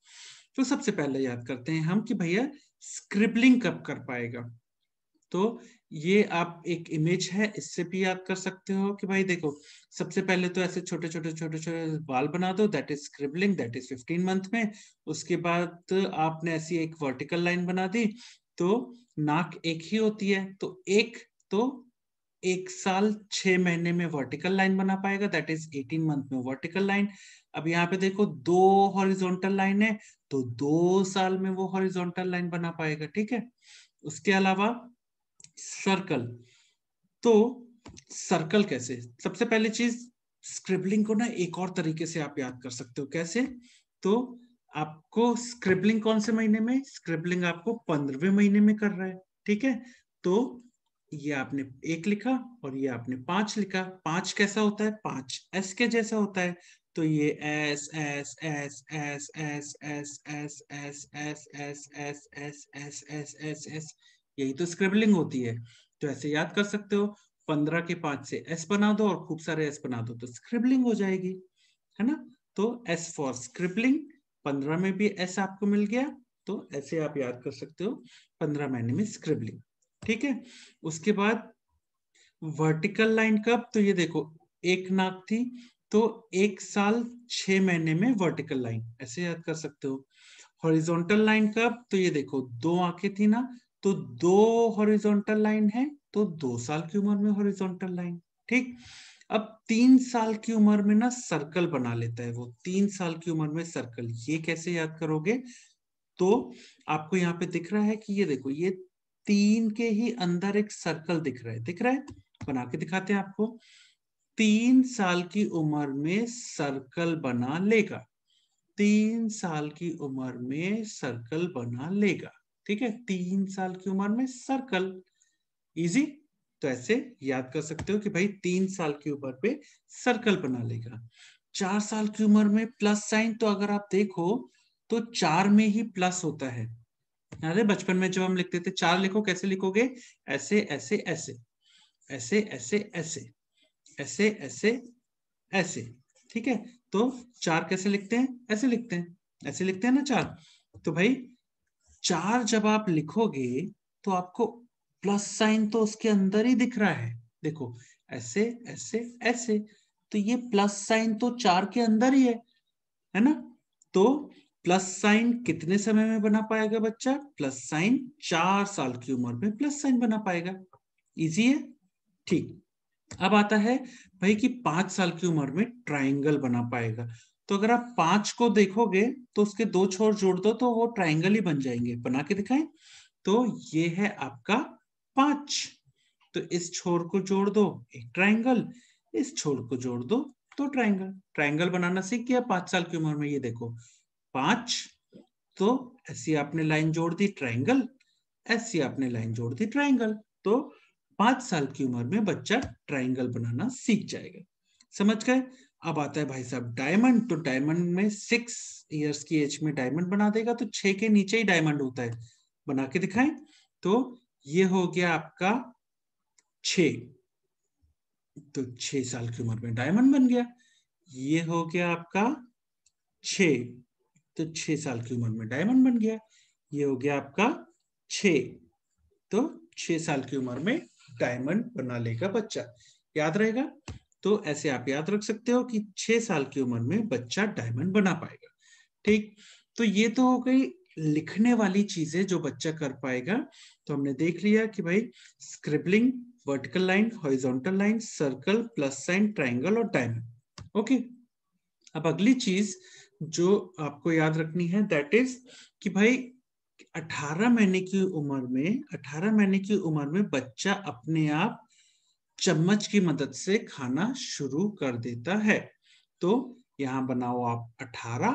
तो सबसे पहले याद करते हैं हम कि भैया स्क्रिबलिंग कब कर पाएगा तो ये आप एक इमेज है इससे भी आप कर सकते हो कि भाई देखो सबसे पहले तो ऐसे छोटे छोटे छोटे छोटे बाल बना दो that is scribbling that is fifteen month में उसके बाद आपने ऐसी एक वर्टिकल लाइन बना दी तो नाक एक ही होती है तो एक तो एक साल छह महीने में वर्टिकल लाइन बना पाएगा दैट इज एटीन मंथ में वर्टिकल लाइन अब यहाँ पे देखो दो हॉरिजॉन्टल लाइन है तो दो साल में वो हॉरिजॉन्टल लाइन बना पाएगा ठीक है उसके अलावा सर्कल तो सर्कल कैसे सबसे पहले चीज स्क्रिबलिंग को ना एक और तरीके से आप याद कर सकते हो कैसे तो आपको स्क्रिबलिंग कौन से महीने में स्क्रिबलिंग आपको पंद्रहवें महीने में कर रहा है ठीक है तो ये आपने एक लिखा और ये आपने पांच लिखा पांच कैसा होता है पांच एस के जैसा होता है तो ये S S S S S S S S S S S S S S S S यही तो स्क्रिबलिंग होती है तो ऐसे याद कर सकते हो पंद्रह के पांच से एस बना दो और खूब सारे एस बना दो तो स्क्रिबलिंग हो जाएगी है ना तो एस फॉर स्क्रिबलिंग पंद्रह में भी एस आपको मिल गया तो ऐसे आप याद कर सकते हो पंद्रह महीने में स्क्रिबलिंग ठीक है उसके बाद वर्टिकल लाइन कब तो ये देखो एक नाक थी तो एक साल छह महीने में वर्टिकल लाइन ऐसे याद कर सकते हो हॉरिजॉन्टल लाइन कब तो ये देखो दो आंखें थी ना तो दो हॉरिजॉन्टल लाइन है तो दो साल की उम्र में हॉरिजॉन्टल लाइन ठीक अब तीन साल की उम्र में ना सर्कल बना लेता है वो तीन साल की उम्र में सर्कल ये कैसे याद करोगे तो आपको यहाँ पे दिख रहा है कि ये देखो ये तीन के ही अंदर एक सर्कल दिख रहा है दिख रहा है बना के दिखाते हैं आपको तीन साल की उम्र में सर्कल बना लेगा तीन साल की उम्र में सर्कल बना लेगा ठीक है तीन साल की उम्र में सर्कल इजी तो ऐसे याद कर सकते हो कि भाई तीन साल की उम्र पे सर्कल बना लेगा चार साल की उम्र में प्लस साइन तो अगर आप देखो तो चार में ही प्लस होता है अरे बचपन में जब हम लिखते थे चार लिखो कैसे लिखोगे ऐसे ऐसे ऐसे ऐसे ऐसे ऐसे ऐसे ऐसे ऐसे ठीक है तो चार कैसे लिखते हैं ऐसे लिखते हैं ऐसे लिखते हैं ना चार तो भाई चार जब आप लिखोगे तो आपको प्लस साइन तो उसके अंदर ही दिख रहा है देखो ऐसे ऐसे ऐसे तो ये प्लस साइन तो चार के अंदर ही है है ना तो प्लस साइन कितने समय में बना पाएगा बच्चा प्लस साइन चार साल की उम्र में प्लस साइन बना पाएगा इजी है ठीक अब आता है भाई कि पांच साल की उम्र में ट्राइंगल बना पाएगा तो अगर आप पांच को देखोगे तो उसके दो छोर जोड़ दो तो वो ट्राइंगल ही बन जाएंगे बना के दिखाएं तो ये है आपका पांच तो इस छोर को जोड़ दो एक ट्राइंगल इस छोर को जोड़ दो तो ट्राइंगल ट्राइंगल बनाना सीख गया पांच साल की उम्र में ये देखो पांच तो ऐसी आपने लाइन जोड़ दी ट्राइंगल ऐसी आपने लाइन जोड़ दी ट्राइंगल तो पांच साल की उम्र में बच्चा ट्राइंगल बनाना सीख जाएगा समझ गए अब आता है भाई साहब डायमंड तो डायमंड में सिक्स इयर्स की एज में डायमंड बना देगा तो छह के नीचे ही डायमंड होता है बना के दिखाएं तो ये हो गया आपका छ तो छह साल की उम्र में डायमंड बन गया ये हो गया आपका छ तो छह साल की उम्र में डायमंड बन गया ये हो गया आपका छ तो छह साल की उम्र में डायमंड बना लेगा बच्चा याद रहेगा तो ऐसे आप याद रख सकते हो कि छह साल की उम्र में बच्चा डायमंड बना पाएगा ठीक तो ये तो हो गई लिखने वाली चीजें जो बच्चा कर पाएगा तो हमने देख लिया कि भाई scribbling vertical line horizontal line circle plus sign triangle और डायमंड ओके अब अगली चीज जो आपको याद रखनी है दैट इज कि भाई 18 महीने की उम्र में 18 महीने की उम्र में बच्चा अपने आप चम्मच की मदद से खाना शुरू कर देता है तो यहाँ बनाओ आप 18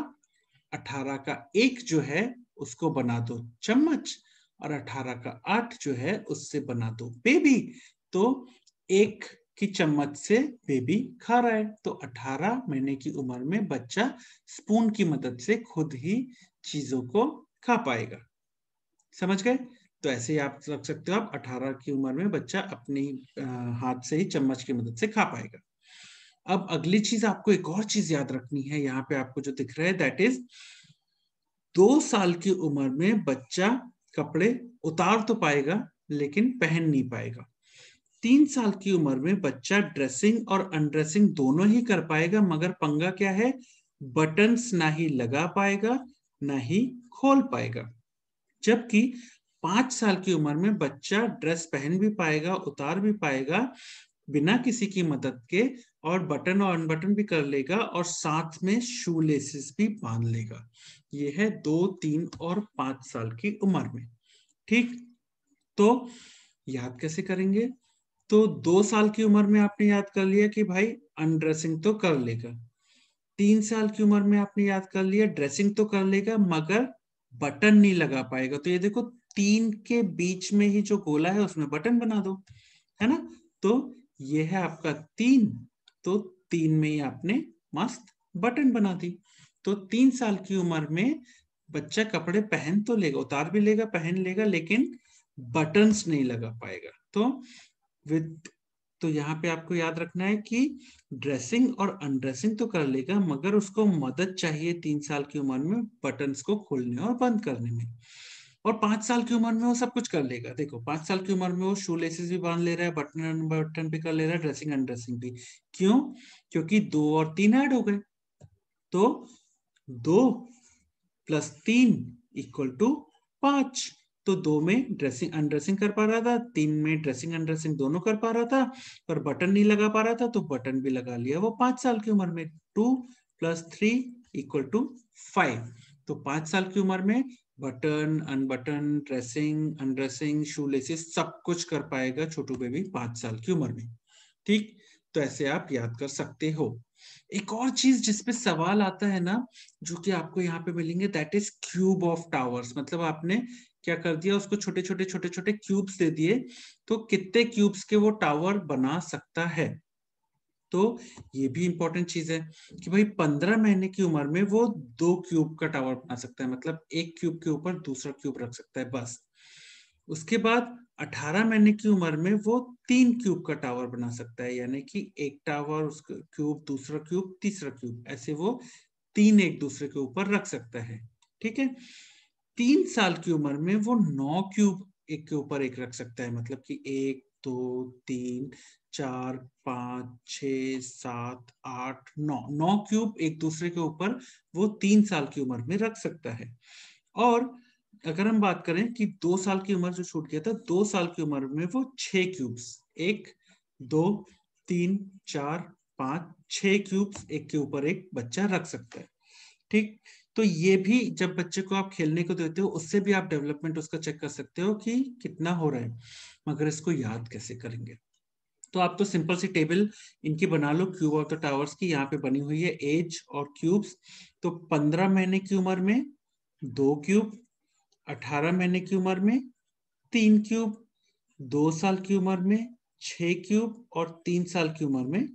18 का एक जो है उसको बना दो चम्मच और 18 का आठ जो है उससे बना दो बेबी तो एक की चम्मच से बेबी खा रहा है तो 18 महीने की उम्र में बच्चा स्पून की मदद से खुद ही चीजों को खा पाएगा समझ गए तो ऐसे ही आप रख सकते हो आप 18 की उम्र में बच्चा अपने हाथ से ही चम्मच की मदद से खा पाएगा अब अगली चीज आपको एक और चीज याद रखनी है यहाँ पे आपको जो दिख रहा है दैट इज दो साल की उम्र में बच्चा कपड़े उतार तो पाएगा लेकिन पहन नहीं पाएगा तीन साल की उम्र में बच्चा ड्रेसिंग और अनड्रेसिंग दोनों ही कर पाएगा मगर पंगा क्या है बटन्स ना ही लगा पाएगा ना ही खोल पाएगा जबकि पांच साल की उम्र में बच्चा ड्रेस पहन भी पाएगा उतार भी पाएगा बिना किसी की मदद के और बटन और अनबटन भी कर लेगा और साथ में शू लेसेस भी बांध लेगा यह है दो तीन और पांच साल की उम्र में ठीक तो याद कैसे करेंगे तो दो साल की उम्र में आपने याद कर लिया कि भाई अनड्रेसिंग तो कर लेगा तीन साल की उम्र में आपने याद कर लिया ड्रेसिंग तो कर लेगा मगर बटन नहीं लगा पाएगा तो ये देखो तीन के बीच में ही जो गोला है उसमें बटन बना दो है ना तो ये है आपका तीन तो तीन में ही आपने मस्त बटन बना दी तो तीन साल की उम्र में बच्चा कपड़े पहन तो लेगा उतार भी लेगा पहन लेगा लेकिन बटन्स नहीं लगा पाएगा तो विद तो यहाँ पे आपको याद रखना है कि ड्रेसिंग और अनड्रेसिंग तो कर लेगा मगर उसको मदद चाहिए तीन साल की उम्र में बटन को खोलने और बंद करने में और पांच साल की उम्र में वो सब कुछ कर लेगा देखो पांच साल की उम्र में वो शू लेसेस भी बांध ले रहा है बटन बटन भी कर ले रहा है ड्रेसिंग अनड्रेसिंग भी क्यों क्योंकि दो और तीन ऐड हो गए तो दो प्लस तीन इक्वल टू पांच तो दो में ड्रेसिंग अनड्रेसिंग कर पा रहा था तीन में ड्रेसिंग अनड्रेसिंग दोनों कर पा रहा था पर बटन नहीं लगा पा रहा था तो बटन भी लगा लिया वो पांच साल की उम्र में two plus three equal to five तो पांच साल की उम्र में button unbutton dressing undressing shoe laces सब कुछ कर पाएगा छोटू बेबी पांच साल की उम्र में ठीक तो ऐसे आप याद कर सकते हो एक और चीज जिसपे सवाल आता है ना जो कि आपको यहाँ पे मिलेंगे that is cube of towers मतलब आपने क्या कर दिया उसको छोटे छोटे छोटे छोटे क्यूब्स दे दिए तो कितने क्यूब्स के वो टावर बना सकता है तो ये भी इंपॉर्टेंट चीज है कि भाई पंद्रह महीने की उम्र में वो दो क्यूब का टावर बना सकता है मतलब एक क्यूब के ऊपर दूसरा क्यूब रख सकता है बस उसके बाद 18 महीने की उम्र में वो तीन क्यूब का टावर बना सकता है यानी कि एक टावर उसका क्यूब दूसरा क्यूब तीसरा क्यूब ऐसे वो तीन एक दूसरे के ऊपर रख सकता है ठीक है तीन साल की उम्र में वो नौ क्यूब एक के ऊपर एक रख सकता है मतलब कि एक दो तीन चार पाँच छ सात आठ नौ नौ क्यूब एक दूसरे के ऊपर वो तीन साल की उम्र में रख सकता है और अगर हम बात करें कि दो साल की उम्र जो छूट गया था दो साल की उम्र में वो छह क्यूब्स एक दो तीन चार पांच छह क्यूब्स एक के ऊपर एक बच्चा रख सकता है ठीक तो ये भी जब बच्चे को आप खेलने को देते हो उससे भी आप डेवलपमेंट उसका चेक कर सकते हो कि कितना हो रहा है मगर इसको याद कैसे करेंगे तो आप तो सिंपल सी टेबल इनकी बना लो क्यूब ऑफ द टावर्स की यहाँ पे बनी हुई है एज और क्यूब्स तो पंद्रह महीने की उम्र में दो क्यूब अठारह महीने की उम्र में तीन क्यूब दो साल की उम्र में छ क्यूब और तीन साल की उम्र में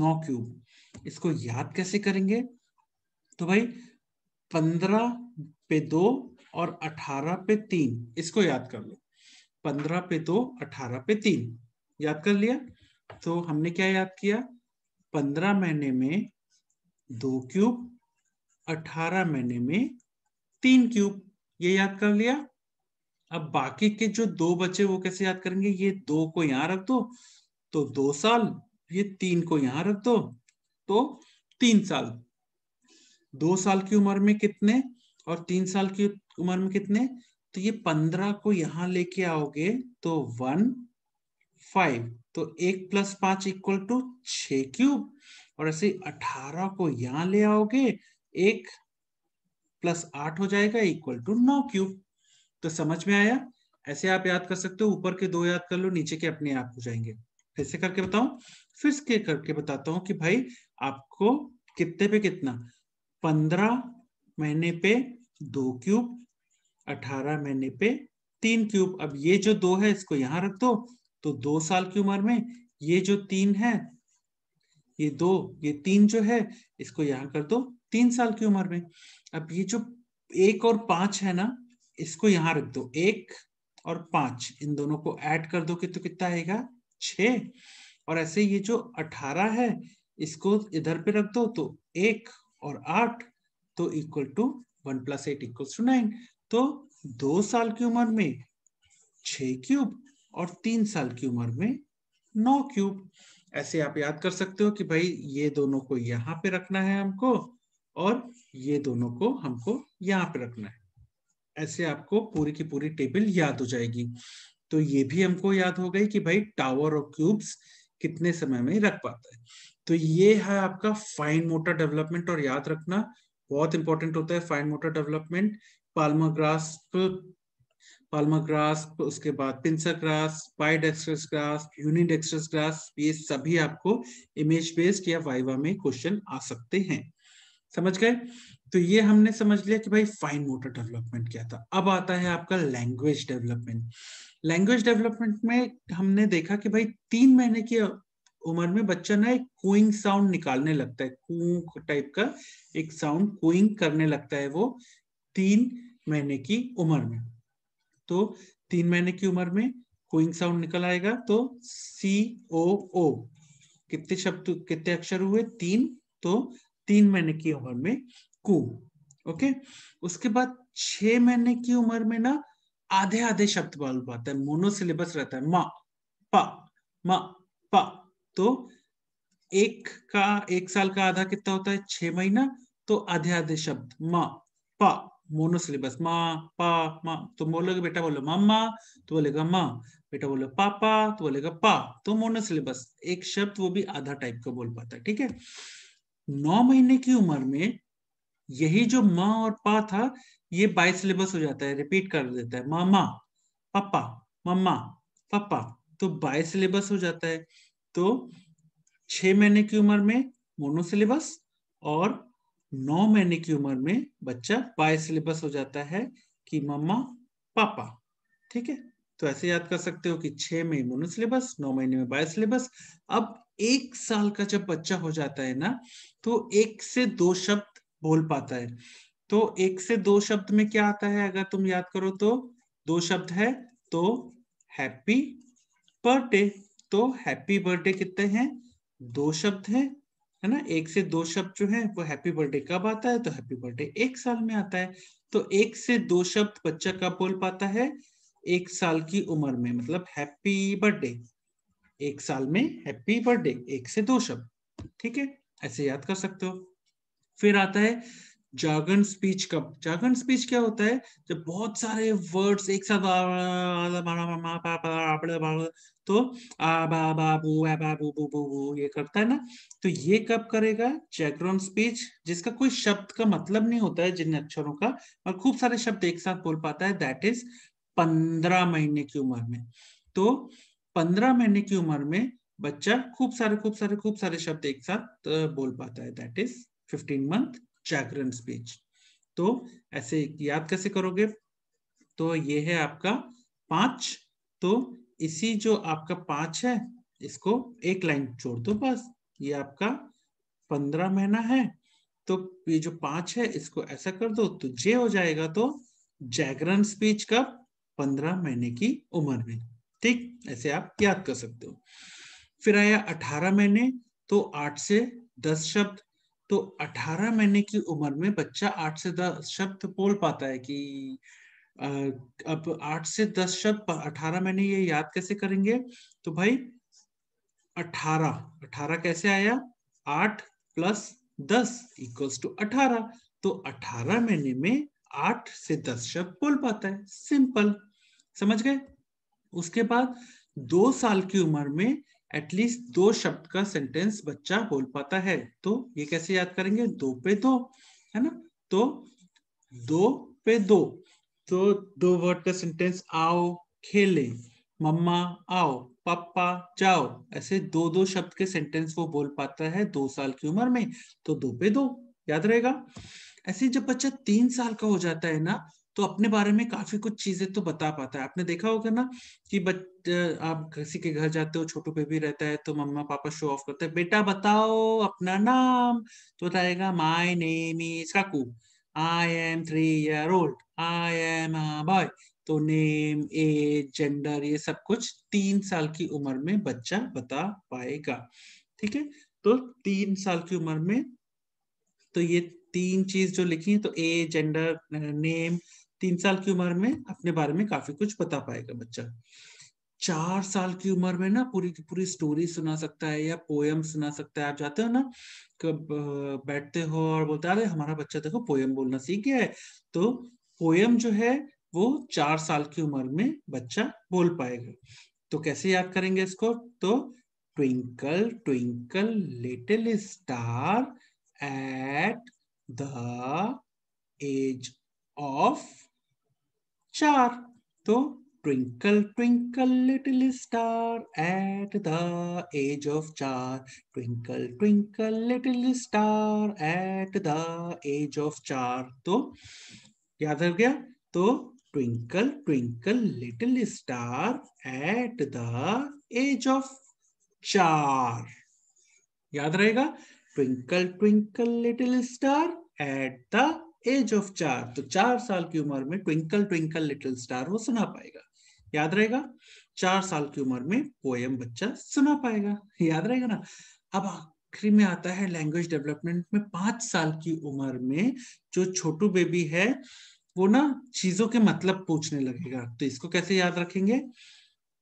नौ क्यूब इसको याद कैसे करेंगे तो भाई पंद्रह पे दो और अठारह पे तीन इसको याद कर लो पंद्रह पे दो अठारह पे तीन याद कर लिया तो हमने क्या याद किया पंद्रह महीने में दो क्यूब अठारह महीने में तीन क्यूब ये याद कर लिया अब बाकी के जो दो बचे वो कैसे याद करेंगे ये दो को यहां रख दो तो दो साल ये तीन को यहां रख दो तो तीन साल दो साल की उम्र में कितने और तीन साल की उम्र में कितने तो ये पंद्रह को यहां लेके आओगे तो वन फाइव तो एक प्लस पांच इक्वल टू छ क्यूब और ऐसे अठारह को यहां ले आओगे एक प्लस आठ हो जाएगा इक्वल टू नौ क्यूब तो समझ में आया ऐसे आप याद कर सकते हो ऊपर के दो याद कर लो नीचे के अपने आप हो जाएंगे ऐसे करके बताऊं फिर से करके बताता हूं कि भाई आपको कितने पे कितना पंद्रह महीने पे दो क्यूब अठारह महीने पे तीन क्यूब अब ये जो दो है इसको यहां रख दो तो दो साल की उम्र में ये जो तीन है ये दो ये तीन जो है इसको यहाँ कर दो तीन साल की उम्र में अब ये जो एक और पांच है ना इसको यहाँ रख दो एक और पांच इन दोनों को ऐड कर दो कि तो कितना आएगा छ और ऐसे ये जो अठारह है इसको इधर पे रख दो तो एक और आठ तो equal to one plus eight equal to nine तो दो साल की उम्र में छ क्यूब और तीन साल की उम्र में नौ क्यूब ऐसे आप याद कर सकते हो कि भाई ये दोनों को यहाँ पे रखना है हमको और ये दोनों को हमको यहाँ पे रखना है ऐसे आपको पूरी की पूरी टेबल याद हो जाएगी तो ये भी हमको याद हो गई कि भाई टावर और क्यूब्स कितने समय में रख पाता है तो ये है आपका फाइन मोटर डेवलपमेंट और याद रखना बहुत इंपॉर्टेंट होता है fine motor development palmar grasp उसके बाद pincer grasp bidextrous grasp unidextrous grasp ये सभी आपको इमेज बेस्ड या वाइवा में क्वेश्चन आ सकते हैं समझ गए तो ये हमने समझ लिया कि भाई फाइन मोटर डेवलपमेंट क्या था अब आता है आपका लैंग्वेज डेवलपमेंट लैंग्वेज डेवलपमेंट में हमने देखा कि भाई तीन महीने की उम्र में बच्चा ना एक कुइंग साउंड निकालने लगता है कूक टाइप का एक साउंड कुइंग करने लगता है वो तीन महीने की उम्र में तो तीन महीने की उम्र में कुइंग साउंड निकल आएगा तो सी ओ ओ कितने शब्द कितने अक्षर हुए तीन तो तीन महीने की उम्र में कु ओके उसके बाद छह महीने की उम्र में ना आधे आधे शब्द बोल पाता है मोनोसिलेबस रहता है मा पा मा पा तो एक का एक साल का आधा कितना होता है छह महीना तो अध्यादेश शब्द मा पा मोनो सिलेबस मा पा मा तो बोलोगे बेटा बोलो मामा तो बोलेगा मा बेटा बोलो पापा तो बोलेगा पा तो मोनो सिलेबस एक शब्द वो भी आधा टाइप का बोल पाता है ठीक है नौ महीने की उम्र में यही जो माँ और पा था ये बाई सिलेबस हो जाता है रिपीट कर देता है मामा पापा मामा पापा तो बाई सिलेबस हो जाता है तो छह महीने की उम्र में मोनो सिलेबस और नौ महीने की उम्र में बच्चा बाय सिलेबस हो जाता है कि मम्मा पापा ठीक है तो ऐसे याद कर सकते हो कि छह में मोनो सिलेबस नौ महीने में बाय सिलेबस अब एक साल का जब बच्चा हो जाता है ना तो एक से दो शब्द बोल पाता है तो एक से दो शब्द में क्या आता है अगर तुम याद करो तो दो शब्द है तो हैप्पी बर्थडे तो हैप्पी बर्थडे कितने हैं दो शब्द है है ना एक से दो शब्द जो है वो हैप्पी बर्थडे कब आता है तो हैप्पी बर्थडे एक साल में आता है तो एक से दो शब्द बच्चा कब बोल पाता है एक साल की उम्र में मतलब हैप्पी बर्थडे एक साल में हैप्पी बर्थडे एक से दो शब्द ठीक है ऐसे याद कर सकते हो फिर आता है जागरण स्पीच कब जागरण स्पीच क्या होता है जब बहुत सारे वर्ड्स एक साथ तो आ बा बा बू आ बा बू बू बू बू ये करता है ना तो ये कब करेगा चैक्रॉन स्पीच जिसका कोई शब्द का मतलब नहीं होता है जिन अक्षरों का और खूब सारे शब्द एक साथ बोल पाता है दैट इज पंद्रह महीने की उम्र में तो पंद्रह महीने की उम्र में बच्चा खूब सारे खूब सारे खूब सारे शब्द एक साथ बोल पाता है that is fifteen month jargon speech तो ऐसे याद कैसे करोगे तो ये है आपका पांच तो इसी जो आपका पांच है इसको एक लाइन छोड़ दो बस ये आपका पंद्रह महीना है तो ये जो पांच है इसको ऐसा कर दो तो जे हो जाएगा तो जैगरन स्पीच का पंद्रह महीने की उम्र में ठीक ऐसे आप याद कर सकते हो फिर आया अठारह महीने तो आठ से दस शब्द तो अठारह महीने की उम्र में बच्चा आठ से दस शब्द बोल पाता है कि अब आठ से दस शब्द अठारह मैंने ये याद कैसे करेंगे तो भाई अठारह अठारह कैसे आया आठ प्लस दस इक्वल्स टू अठारह तो अठारह महीने में आठ से दस शब्द बोल पाता है सिंपल समझ गए उसके बाद दो साल की उम्र में एटलीस्ट दो शब्द का सेंटेंस बच्चा बोल पाता है तो ये कैसे याद करेंगे दो पे दो है ना तो दो पे दो तो दो वर्ड का सेंटेंस आओ खेले मम्मा आओ पापा जाओ ऐसे दो दो शब्द के सेंटेंस वो बोल पाता है दो साल की उम्र में तो दो पे दो याद रहेगा ऐसे जब बच्चा तीन साल का हो जाता है ना तो अपने बारे में काफी कुछ चीजें तो बता पाता है आपने देखा होगा ना कि बच्चा आप किसी के घर जाते हो छोटू बेबी रहता है तो मम्मा पापा शो ऑफ करते हैं बेटा बताओ अपना नाम तो बताएगा my name is Kaku I am three year old. I am a boy. तो नेम एज जेंडर ये सब कुछ तीन साल की उम्र में बच्चा बता पाएगा ठीक है तो तीन साल की उम्र में तो ये तीन चीज जो लिखी है तो ए जेंडर नेम तीन साल की उम्र में अपने बारे में काफी कुछ बता पाएगा बच्चा चार साल की उम्र में ना पूरी की पूरी स्टोरी सुना सकता है या पोयम सुना सकता है आप जाते हो ना कब बैठते हो और बोलते अरे हमारा बच्चा देखो पोयम बोलना सीख गया है तो पोयम जो है वो चार साल की उम्र में बच्चा बोल पाएगा तो कैसे याद करेंगे इसको तो twinkle twinkle little star at the age of चार तो Twinkle, twinkle, little star at the age of char. Twinkle, twinkle, little star at the age of char. तो याद हो गया तो twinkle, twinkle, little star at the age of char. याद रहेगा twinkle, twinkle, little star at the age of चार तो चार साल की उम्र में ट्विंकल ट्विंकल लिटिल स्टार वो सुना पाएगा याद रहेगा चार साल की उम्र में पोएम बच्चा सुना पाएगा याद रहेगा ना अब आखिरी में आता है लैंग्वेज डेवलपमेंट में पांच साल की उम्र में जो छोटू बेबी है वो ना चीजों के मतलब पूछने लगेगा तो इसको कैसे याद रखेंगे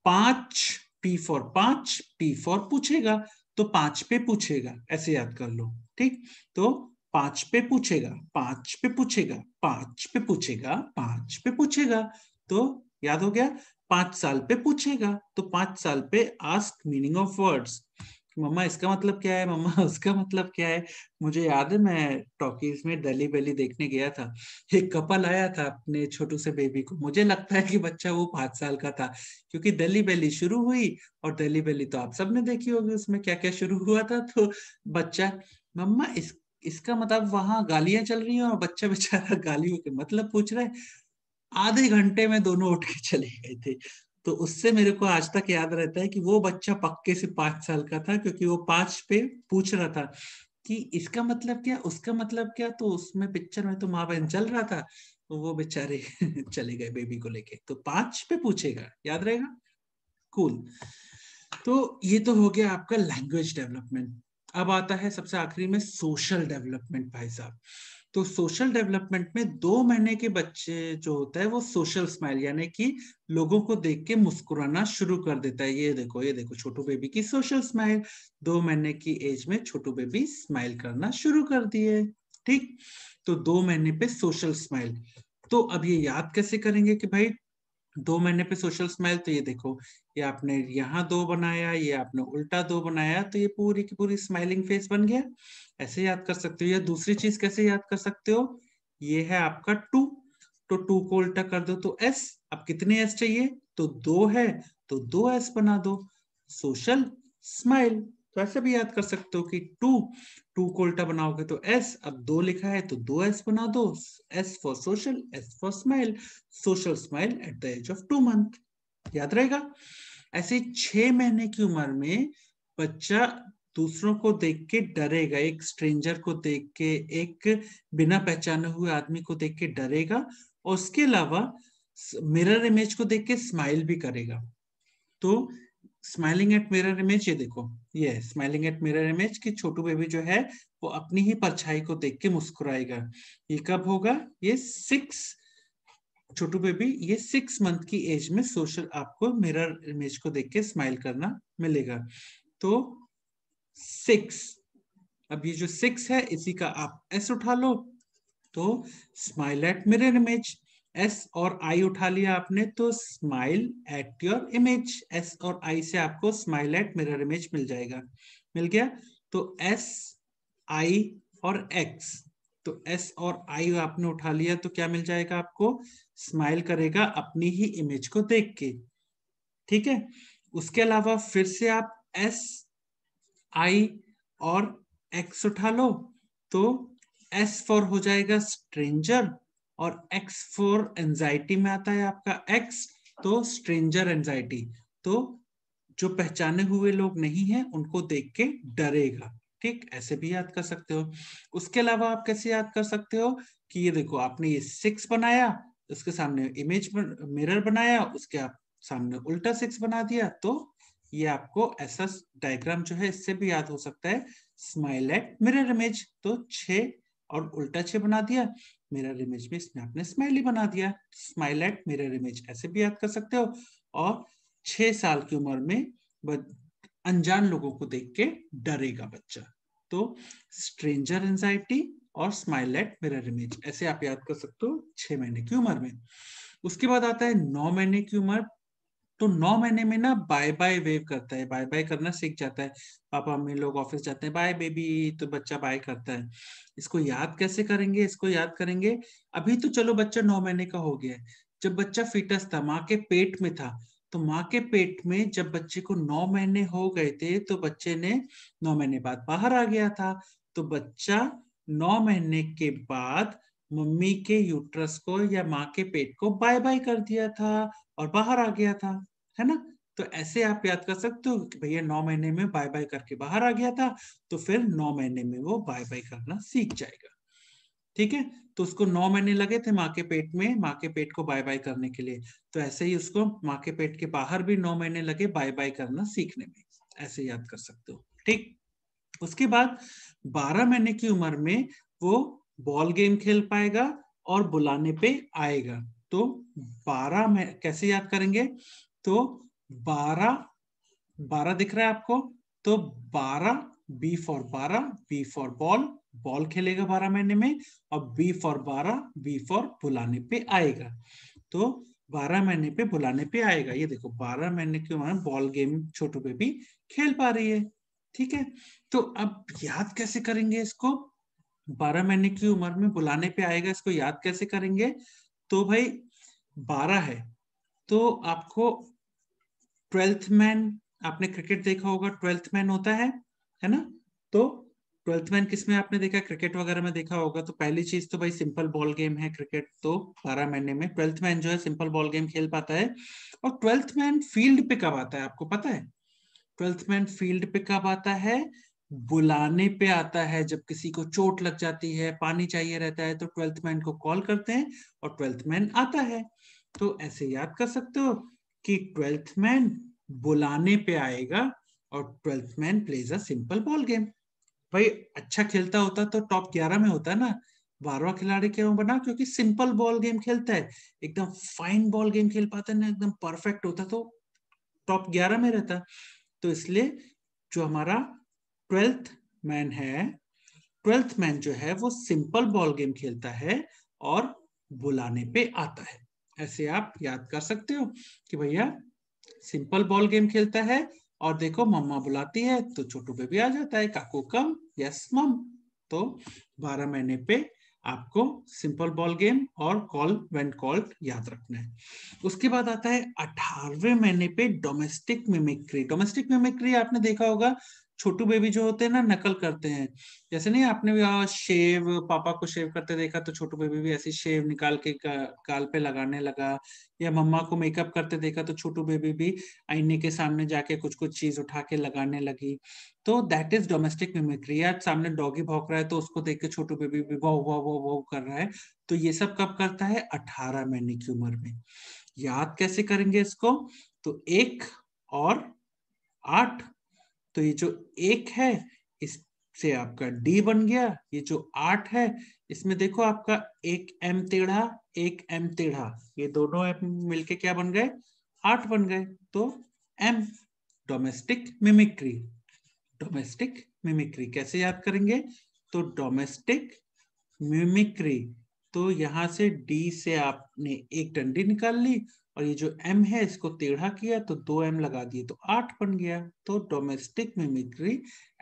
पांच पी फॉर पांच पी फॉर पूछेगा तो पांच पे पूछेगा ऐसे याद कर लो ठीक तो पांच पे पूछेगा पांच पे पूछेगा पांच पे पूछेगा पांच पे पूछेगा तो याद हो गया पांच साल पे पूछेगा तो पांच साल पे आस्क मीनिंग ऑफ वर्ड्स मम्मा इसका मतलब क्या है मम्मा उसका मतलब क्या है मुझे याद है मैं टॉकीज में डली बेली देखने गया था एक कपल आया था अपने छोटू से बेबी को मुझे लगता है कि बच्चा वो पांच साल का था क्योंकि डली बेली शुरू हुई और डली बेली तो आप सबने देखी होगी उसमें क्या क्या शुरू हुआ था तो बच्चा मम्मा इस इसका मतलब वहां गालियां चल रही हैं और बच्चा बेचारा गालियों के मतलब पूछ रहा है आधे घंटे में दोनों उठ के चले गए थे तो उससे मेरे को आज तक याद रहता है कि वो बच्चा पक्के से पांच साल का था क्योंकि वो पांच पे पूछ रहा था कि इसका मतलब क्या उसका मतलब क्या तो उसमें पिक्चर में तो माँ बहन चल रहा था तो वो बेचारे चले गए बेबी को लेके तो पांच पे पूछेगा याद रहेगा कूल तो ये तो हो गया आपका लैंग्वेज डेवलपमेंट अब आता है सबसे आखिरी में सोशल डेवलपमेंट भाई साहब तो सोशल डेवलपमेंट में दो महीने के बच्चे जो होता है वो सोशल स्माइल यानी कि लोगों को देख के मुस्कुराना शुरू कर देता है ये देखो ये देखो छोटू बेबी की सोशल स्माइल दो महीने की एज में छोटू बेबी स्माइल करना शुरू कर दिए ठीक तो दो महीने पे सोशल स्माइल तो अब ये याद कैसे करेंगे कि भाई दो महीने पे सोशल स्माइल तो ये देखो ये आपने यहाँ दो बनाया ये आपने उल्टा दो बनाया तो ये पूरी की पूरी स्माइलिंग फेस बन गया ऐसे याद कर सकते हो या दूसरी चीज कैसे याद कर सकते हो ये है आपका टू तो टू को उल्टा कर दो तो एस अब कितने एस चाहिए तो दो है तो दो एस बना दो सोशल स्माइल तो ऐसे भी याद कर सकते हो कि टू टू को उल्टा बनाओगे तो एस अब दो लिखा है तो दो एस बना दो S for social S for smile social smile at the age of two month याद रहेगा ऐसे छह महीने की उम्र में बच्चा दूसरों को देख के डरेगा एक स्ट्रेंजर को देख के एक बिना पहचाने हुए आदमी को देख के डरेगा और उसके अलावा मिरर इमेज को देख के स्माइल भी करेगा तो स्माइलिंग एट मिरर इमेज ये देखो ये स्माइलिंग एट मिरर इमेज कि छोटू बेबी जो है वो अपनी ही परछाई को देख के मुस्कुराएगा ये कब होगा ये सिक्स छोटू बेबी ये सिक्स मंथ की एज में सोशल आपको मिरर इमेज को देख के स्माइल करना मिलेगा तो सिक्स अब ये जो सिक्स है इसी का आप एस उठा लो तो smile at mirror image S और आई उठा लिया आपने तो smile at your image S और आई से आपको स्माइल एट मिरर इमेज मिल जाएगा मिल गया तो एस आई और एक्स तो एस और आई आपने उठा लिया तो क्या मिल जाएगा आपको स्माइल करेगा अपनी ही इमेज को देख के ठीक है उसके अलावा फिर से आप एस आई और एक्स उठा लो तो एस फॉर हो जाएगा स्ट्रेंजर और एक्स फोर एंजाइटी में आता है आपका एक्स तो स्ट्रेंजर एंजाइटी तो जो पहचाने हुए लोग नहीं है उनको देख के डरेगा ठीक ऐसे भी याद कर सकते हो उसके अलावा आप कैसे याद कर सकते हो कि ये देखो आपने ये सिक्स बनाया उसके सामने इमेज बन, मिरर बनाया उसके आप सामने उल्टा सिक्स बना दिया तो ये आपको ऐसा डायग्राम जो है इससे भी याद हो सकता है स्माइल एट मिरर इमेज तो छ और उल्टा छ बना दिया मिरर इमेज में इसमें आपने स्माइली बना दिया स्माइल एट मिरर इमेज ऐसे भी याद कर सकते हो और छह साल की उम्र में अनजान लोगों को देख के डरेगा बच्चा तो स्ट्रेंजर एंजाइटी और स्माइल एट मिरर इमेज ऐसे आप याद कर सकते हो छह महीने की उम्र में उसके बाद आता है नौ महीने की उम्र तो नौ महीने में ना बाय बाय वेव करता है बाय बाय करना सीख जाता है पापा मम्मी लोग ऑफिस जाते हैं बाय बेबी तो बच्चा बाय करता है इसको याद कैसे करेंगे इसको याद करेंगे अभी तो चलो बच्चा नौ महीने का हो गया है जब बच्चा फिटस था माँ के पेट में था तो माँ के पेट में जब बच्चे को नौ महीने हो गए थे तो बच्चे ने नौ महीने बाद बाहर आ गया था तो बच्चा नौ महीने के बाद मम्मी के यूट्रस को या माँ के पेट को बाय बाय कर दिया था और बाहर आ गया था है ना तो ऐसे आप याद कर सकते हो कि भैया नौ महीने में बाय बाय करके बाहर आ गया था तो फिर नौ महीने में वो बाय बाय करना सीख जाएगा ठीक है तो उसको नौ महीने लगे थे माँ के पेट में माँ के पेट को बाय बाय करने के लिए तो ऐसे ही उसको माँ के पेट के बाहर भी नौ महीने लगे बाय बाय करना सीखने में ऐसे याद कर सकते हो ठीक उसके बाद बारह महीने की उम्र में वो बॉल गेम खेल पाएगा और बुलाने पे आएगा तो बारह में कैसे याद करेंगे तो बारह बारह दिख रहा है आपको तो बारह बी फॉर बारह बी फॉर बॉल बॉल खेलेगा बारह महीने में और बी फॉर बारह बी फॉर बुलाने पे आएगा तो बारह महीने पे बुलाने पे आएगा ये देखो बारह महीने की उम्र बॉल गेम छोटू पे भी खेल पा रही है ठीक है तो अब याद कैसे करेंगे इसको बारह महीने की उम्र में बुलाने पे आएगा इसको याद कैसे करेंगे तो भाई बारह है तो आपको ट्वेल्थ मैन आपने क्रिकेट देखा होगा ट्वेल्थ मैन होता है है ना तो ट्वेल्थ मैन किसमें आपने देखा क्रिकेट वगैरह में देखा होगा तो पहली चीज तो भाई सिंपल बॉल गेम है क्रिकेट तो बारह महीने में ट्वेल्थ मैन जो है सिंपल बॉल गेम खेल पाता है और ट्वेल्थ मैन फील्ड पे कब आता है आपको पता है ट्वेल्थ मैन फील्ड पे कब आता है बुलाने पे आता है जब किसी को चोट लग जाती है पानी चाहिए रहता है तो ट्वेल्थ मैन को कॉल करते हैं और ट्वेल्थ मैन आता है तो ऐसे याद कर सकते हो कि ट्वेल्थ मैन बुलाने पे आएगा और twelfth man plays a simple ball game भाई अच्छा खेलता होता तो टॉप ग्यारह में होता ना बारवा खिलाड़ी क्यों बना क्योंकि सिंपल बॉल गेम खेलता है एकदम फाइन बॉल गेम खेल पाता है ना एकदम परफेक्ट होता तो टॉप ग्यारह में रहता तो इसलिए जो हमारा ट्वेल्थ मैन है ट्वेल्थ मैन जो है वो सिंपल बॉल गेम खेलता है और बुलाने पे आता है ऐसे आप याद कर सकते हो कि भैया सिंपल बॉल गेम खेलता है और देखो मम्मा बुलाती है तो छोटू पे भी आ जाता है काकू कम यस मम तो बारह महीने पे आपको सिंपल बॉल गेम और कॉल वेन कॉल्ड याद रखना है उसके बाद आता है अठारवे महीने पे डोमेस्टिक मिमिक्री डोमेस्टिक मिमिक्री आपने देखा होगा छोटू बेबी जो होते हैं ना नकल करते हैं जैसे नहीं आपने भी हाँ, शेव पापा को शेव करते देखा तो छोटू बेबी भी ऐसी शेव निकाल के काल पे लगाने लगा या मम्मा को मेकअप करते देखा तो छोटू बेबी भी आईने के सामने जाके कुछ कुछ चीज उठा के लगाने लगी तो दैट इज डोमेस्टिक मिमिक्री या सामने डॉगी भौंक रहा है तो उसको देख के छोटू बेबी भी वाह वाह वाह वाह कर रहा है तो ये सब कब करता है अठारह महीने की उम्र में याद कैसे करेंगे इसको तो एक और आठ तो ये जो एक है इससे आपका डी बन गया ये जो आठ है इसमें देखो आपका एक एम टेढ़ा एक एम टेढ़ा ये दोनों एम मिलके क्या बन गए आठ बन गए तो um domestic mimicry domestic mimicry कैसे याद करेंगे तो डोमेस्टिक मिमिक्री तो यहां से डी से आपने एक डंडी निकाल ली और ये जो एम है इसको टेढ़ा किया तो दो एम लगा दिए तो आठ बन गया तो domestic mimicry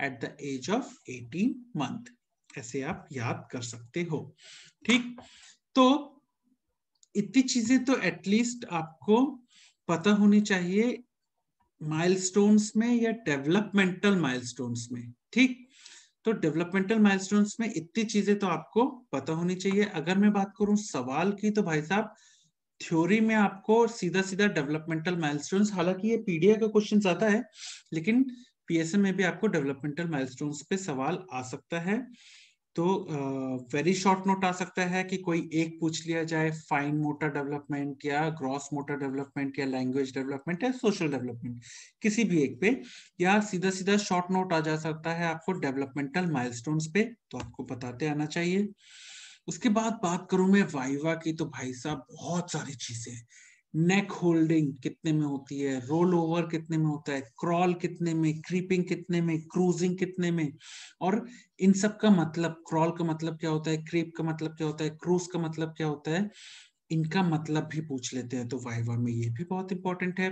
at the age of eighteen month ऐसे आप याद कर सकते हो ठीक तो इतनी चीजें तो एटलीस्ट आपको पता होनी चाहिए माइलस्टोन्स में या डेवलपमेंटल माइलस्टोन्स में ठीक तो डेवलपमेंटल माइलस्टोन्स में इतनी चीजें तो आपको पता होनी चाहिए अगर मैं बात करूं सवाल की तो भाई साहब थ्योरी में आपको सीधा सीधा डेवलपमेंटल माइलस्टोन्स हालांकि ये पीडीए का क्वेश्चन आता है लेकिन पीएसएम में भी आपको डेवलपमेंटल माइलस्टोन्स पे सवाल आ सकता है तो वेरी शॉर्ट नोट आ सकता है कि कोई एक पूछ लिया जाए फाइन मोटर डेवलपमेंट या ग्रॉस मोटर डेवलपमेंट या लैंग्वेज डेवलपमेंट या सोशल डेवलपमेंट किसी भी एक पे या सीधा सीधा शॉर्ट नोट आ जा सकता है आपको डेवलपमेंटल माइलस्टोन्स पे तो आपको बताते आना चाहिए उसके बाद बात करूं मैं वाइवा की तो भाई साहब बहुत सारी चीजें नेक होल्डिंग कितने में होती है रोल ओवर कितने में होता है क्रॉल कितने में क्रीपिंग कितने में क्रूजिंग कितने में और इन सब का मतलब क्रॉल का मतलब क्या होता है क्रीप का मतलब क्या होता है क्रूज का मतलब क्या होता है इनका मतलब भी पूछ लेते हैं तो वाइवा में ये भी बहुत इंपॉर्टेंट है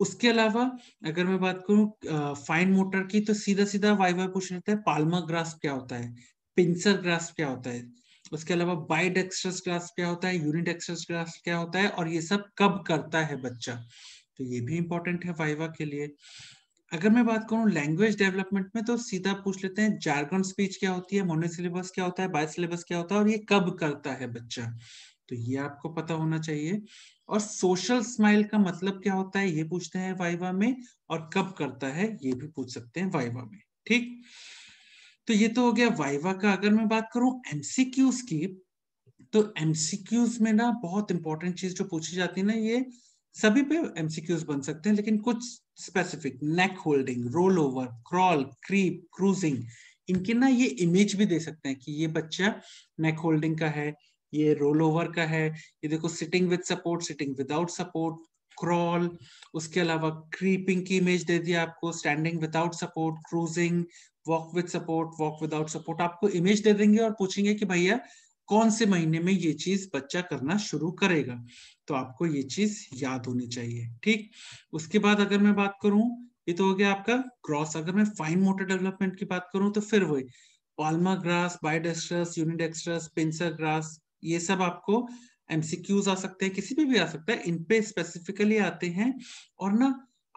उसके अलावा अगर मैं बात करूं फाइन मोटर की तो सीधा सीधा वाइवा पूछ लेते हैं पालमा ग्रास क्या होता है पिंसर ग्रास क्या होता है उसके अलावा बाइड एक्सट्रस ग्रास क्या होता है यूनिट एक्सट्रस ग्रास क्या होता है और ये सब कब करता है बच्चा तो ये भी इंपॉर्टेंट है वाइवा के लिए अगर मैं बात करूं लैंग्वेज डेवलपमेंट में तो सीधा पूछ लेते हैं जार्गन स्पीच क्या होती है मोनोसिलेबस क्या होता है बाय सिलेबस क्या होता है और ये कब करता है बच्चा तो ये आपको पता होना चाहिए और सोशल स्माइल का मतलब क्या होता है ये पूछते हैं वाइवा में और कब करता है ये भी पूछ सकते हैं वाइवा में ठीक तो ये तो हो गया वाइवा का अगर मैं बात करूं एमसीक्यूज की तो एमसीक्यूज में ना बहुत इंपॉर्टेंट चीज जो पूछी जाती है ना ये सभी पे एमसीक्यूज बन सकते हैं लेकिन कुछ specific neck holding roll over crawl creep cruising इनके ना ये इमेज भी दे सकते हैं कि ये बच्चा नेक होल्डिंग का है ये रोल ओवर का है ये देखो sitting with support sitting without support crawl उसके अलावा क्रीपिंग की इमेज दे दिया आपको standing without support cruising walk with support walk without support आपको इमेज दे देंगे और पूछेंगे कि भैया कौन से महीने में ये चीज बच्चा करना शुरू करेगा तो आपको ये चीज याद होनी चाहिए ठीक उसके बाद अगर मैं बात करूं ये तो हो गया आपका क्रॉस अगर मैं फाइन मोटर डेवलपमेंट की बात करूं तो फिर वही palmar grasp bidextrous unidextrous pincer grasp ये सब आपको एमसीक्यूज आ सकते हैं किसी पे भी आ सकता है पे स्पेसिफिकली आते हैं और ना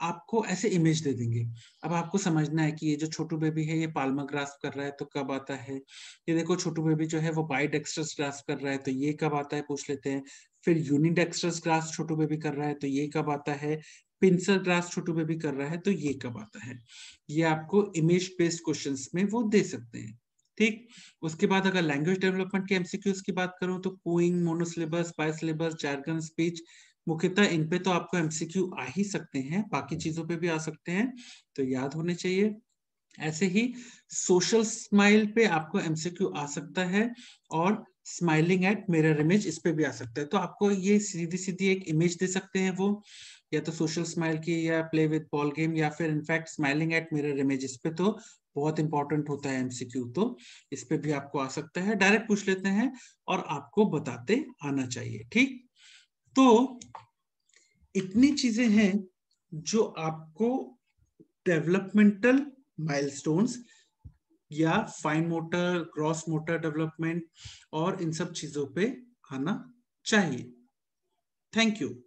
आपको ऐसे इमेज दे देंगे अब आपको समझना है कि ये जो छोटू बेबी है ये पालमा ग्रास्प कर रहा है तो कब आता है ये देखो छोटू बेबी जो है वो बाई डेक्स्ट्रस ग्रास्प कर रहा है तो ये कब आता है पूछ लेते हैं फिर यूनिडेक्स्ट्रस ग्रास छोटू बेबी कर रहा है तो ये कब आता है पिंसर ग्रास छोटू बेबी कर रहा है तो ये कब आता है ये आपको इमेज बेस्ड क्वेश्चन में वो दे सकते हैं ठीक उसके बाद अगर लैंग्वेज डेवलपमेंट के एमसीक्यूज की बात करूं तो कोइंग मोनोसिलेबस बायोसिलेबस जैरगन स्पीच मुख्यतः इन पे तो आपको एमसीक्यू आ ही सकते हैं बाकी चीजों पे भी आ सकते हैं तो याद होने चाहिए ऐसे ही सोशल स्माइल पे आपको एमसीक्यू आ सकता है और स्माइलिंग एट मिरर इमेज इस पे भी आ सकता है तो आपको ये सीधी सीधी एक इमेज दे सकते हैं वो या तो सोशल स्माइल की या प्ले विद बॉल गेम या फिर in fact smiling at mirror image इस पे तो बहुत इंपॉर्टेंट होता है एमसीक्यू तो इस पे भी आपको आ सकता है डायरेक्ट पूछ लेते हैं और आपको बताते आना चाहिए ठीक तो इतनी चीजें हैं जो आपको डेवलपमेंटल माइलस्टोन्स या fine motor gross motor development और इन सब चीजों पे आना चाहिए थैंक यू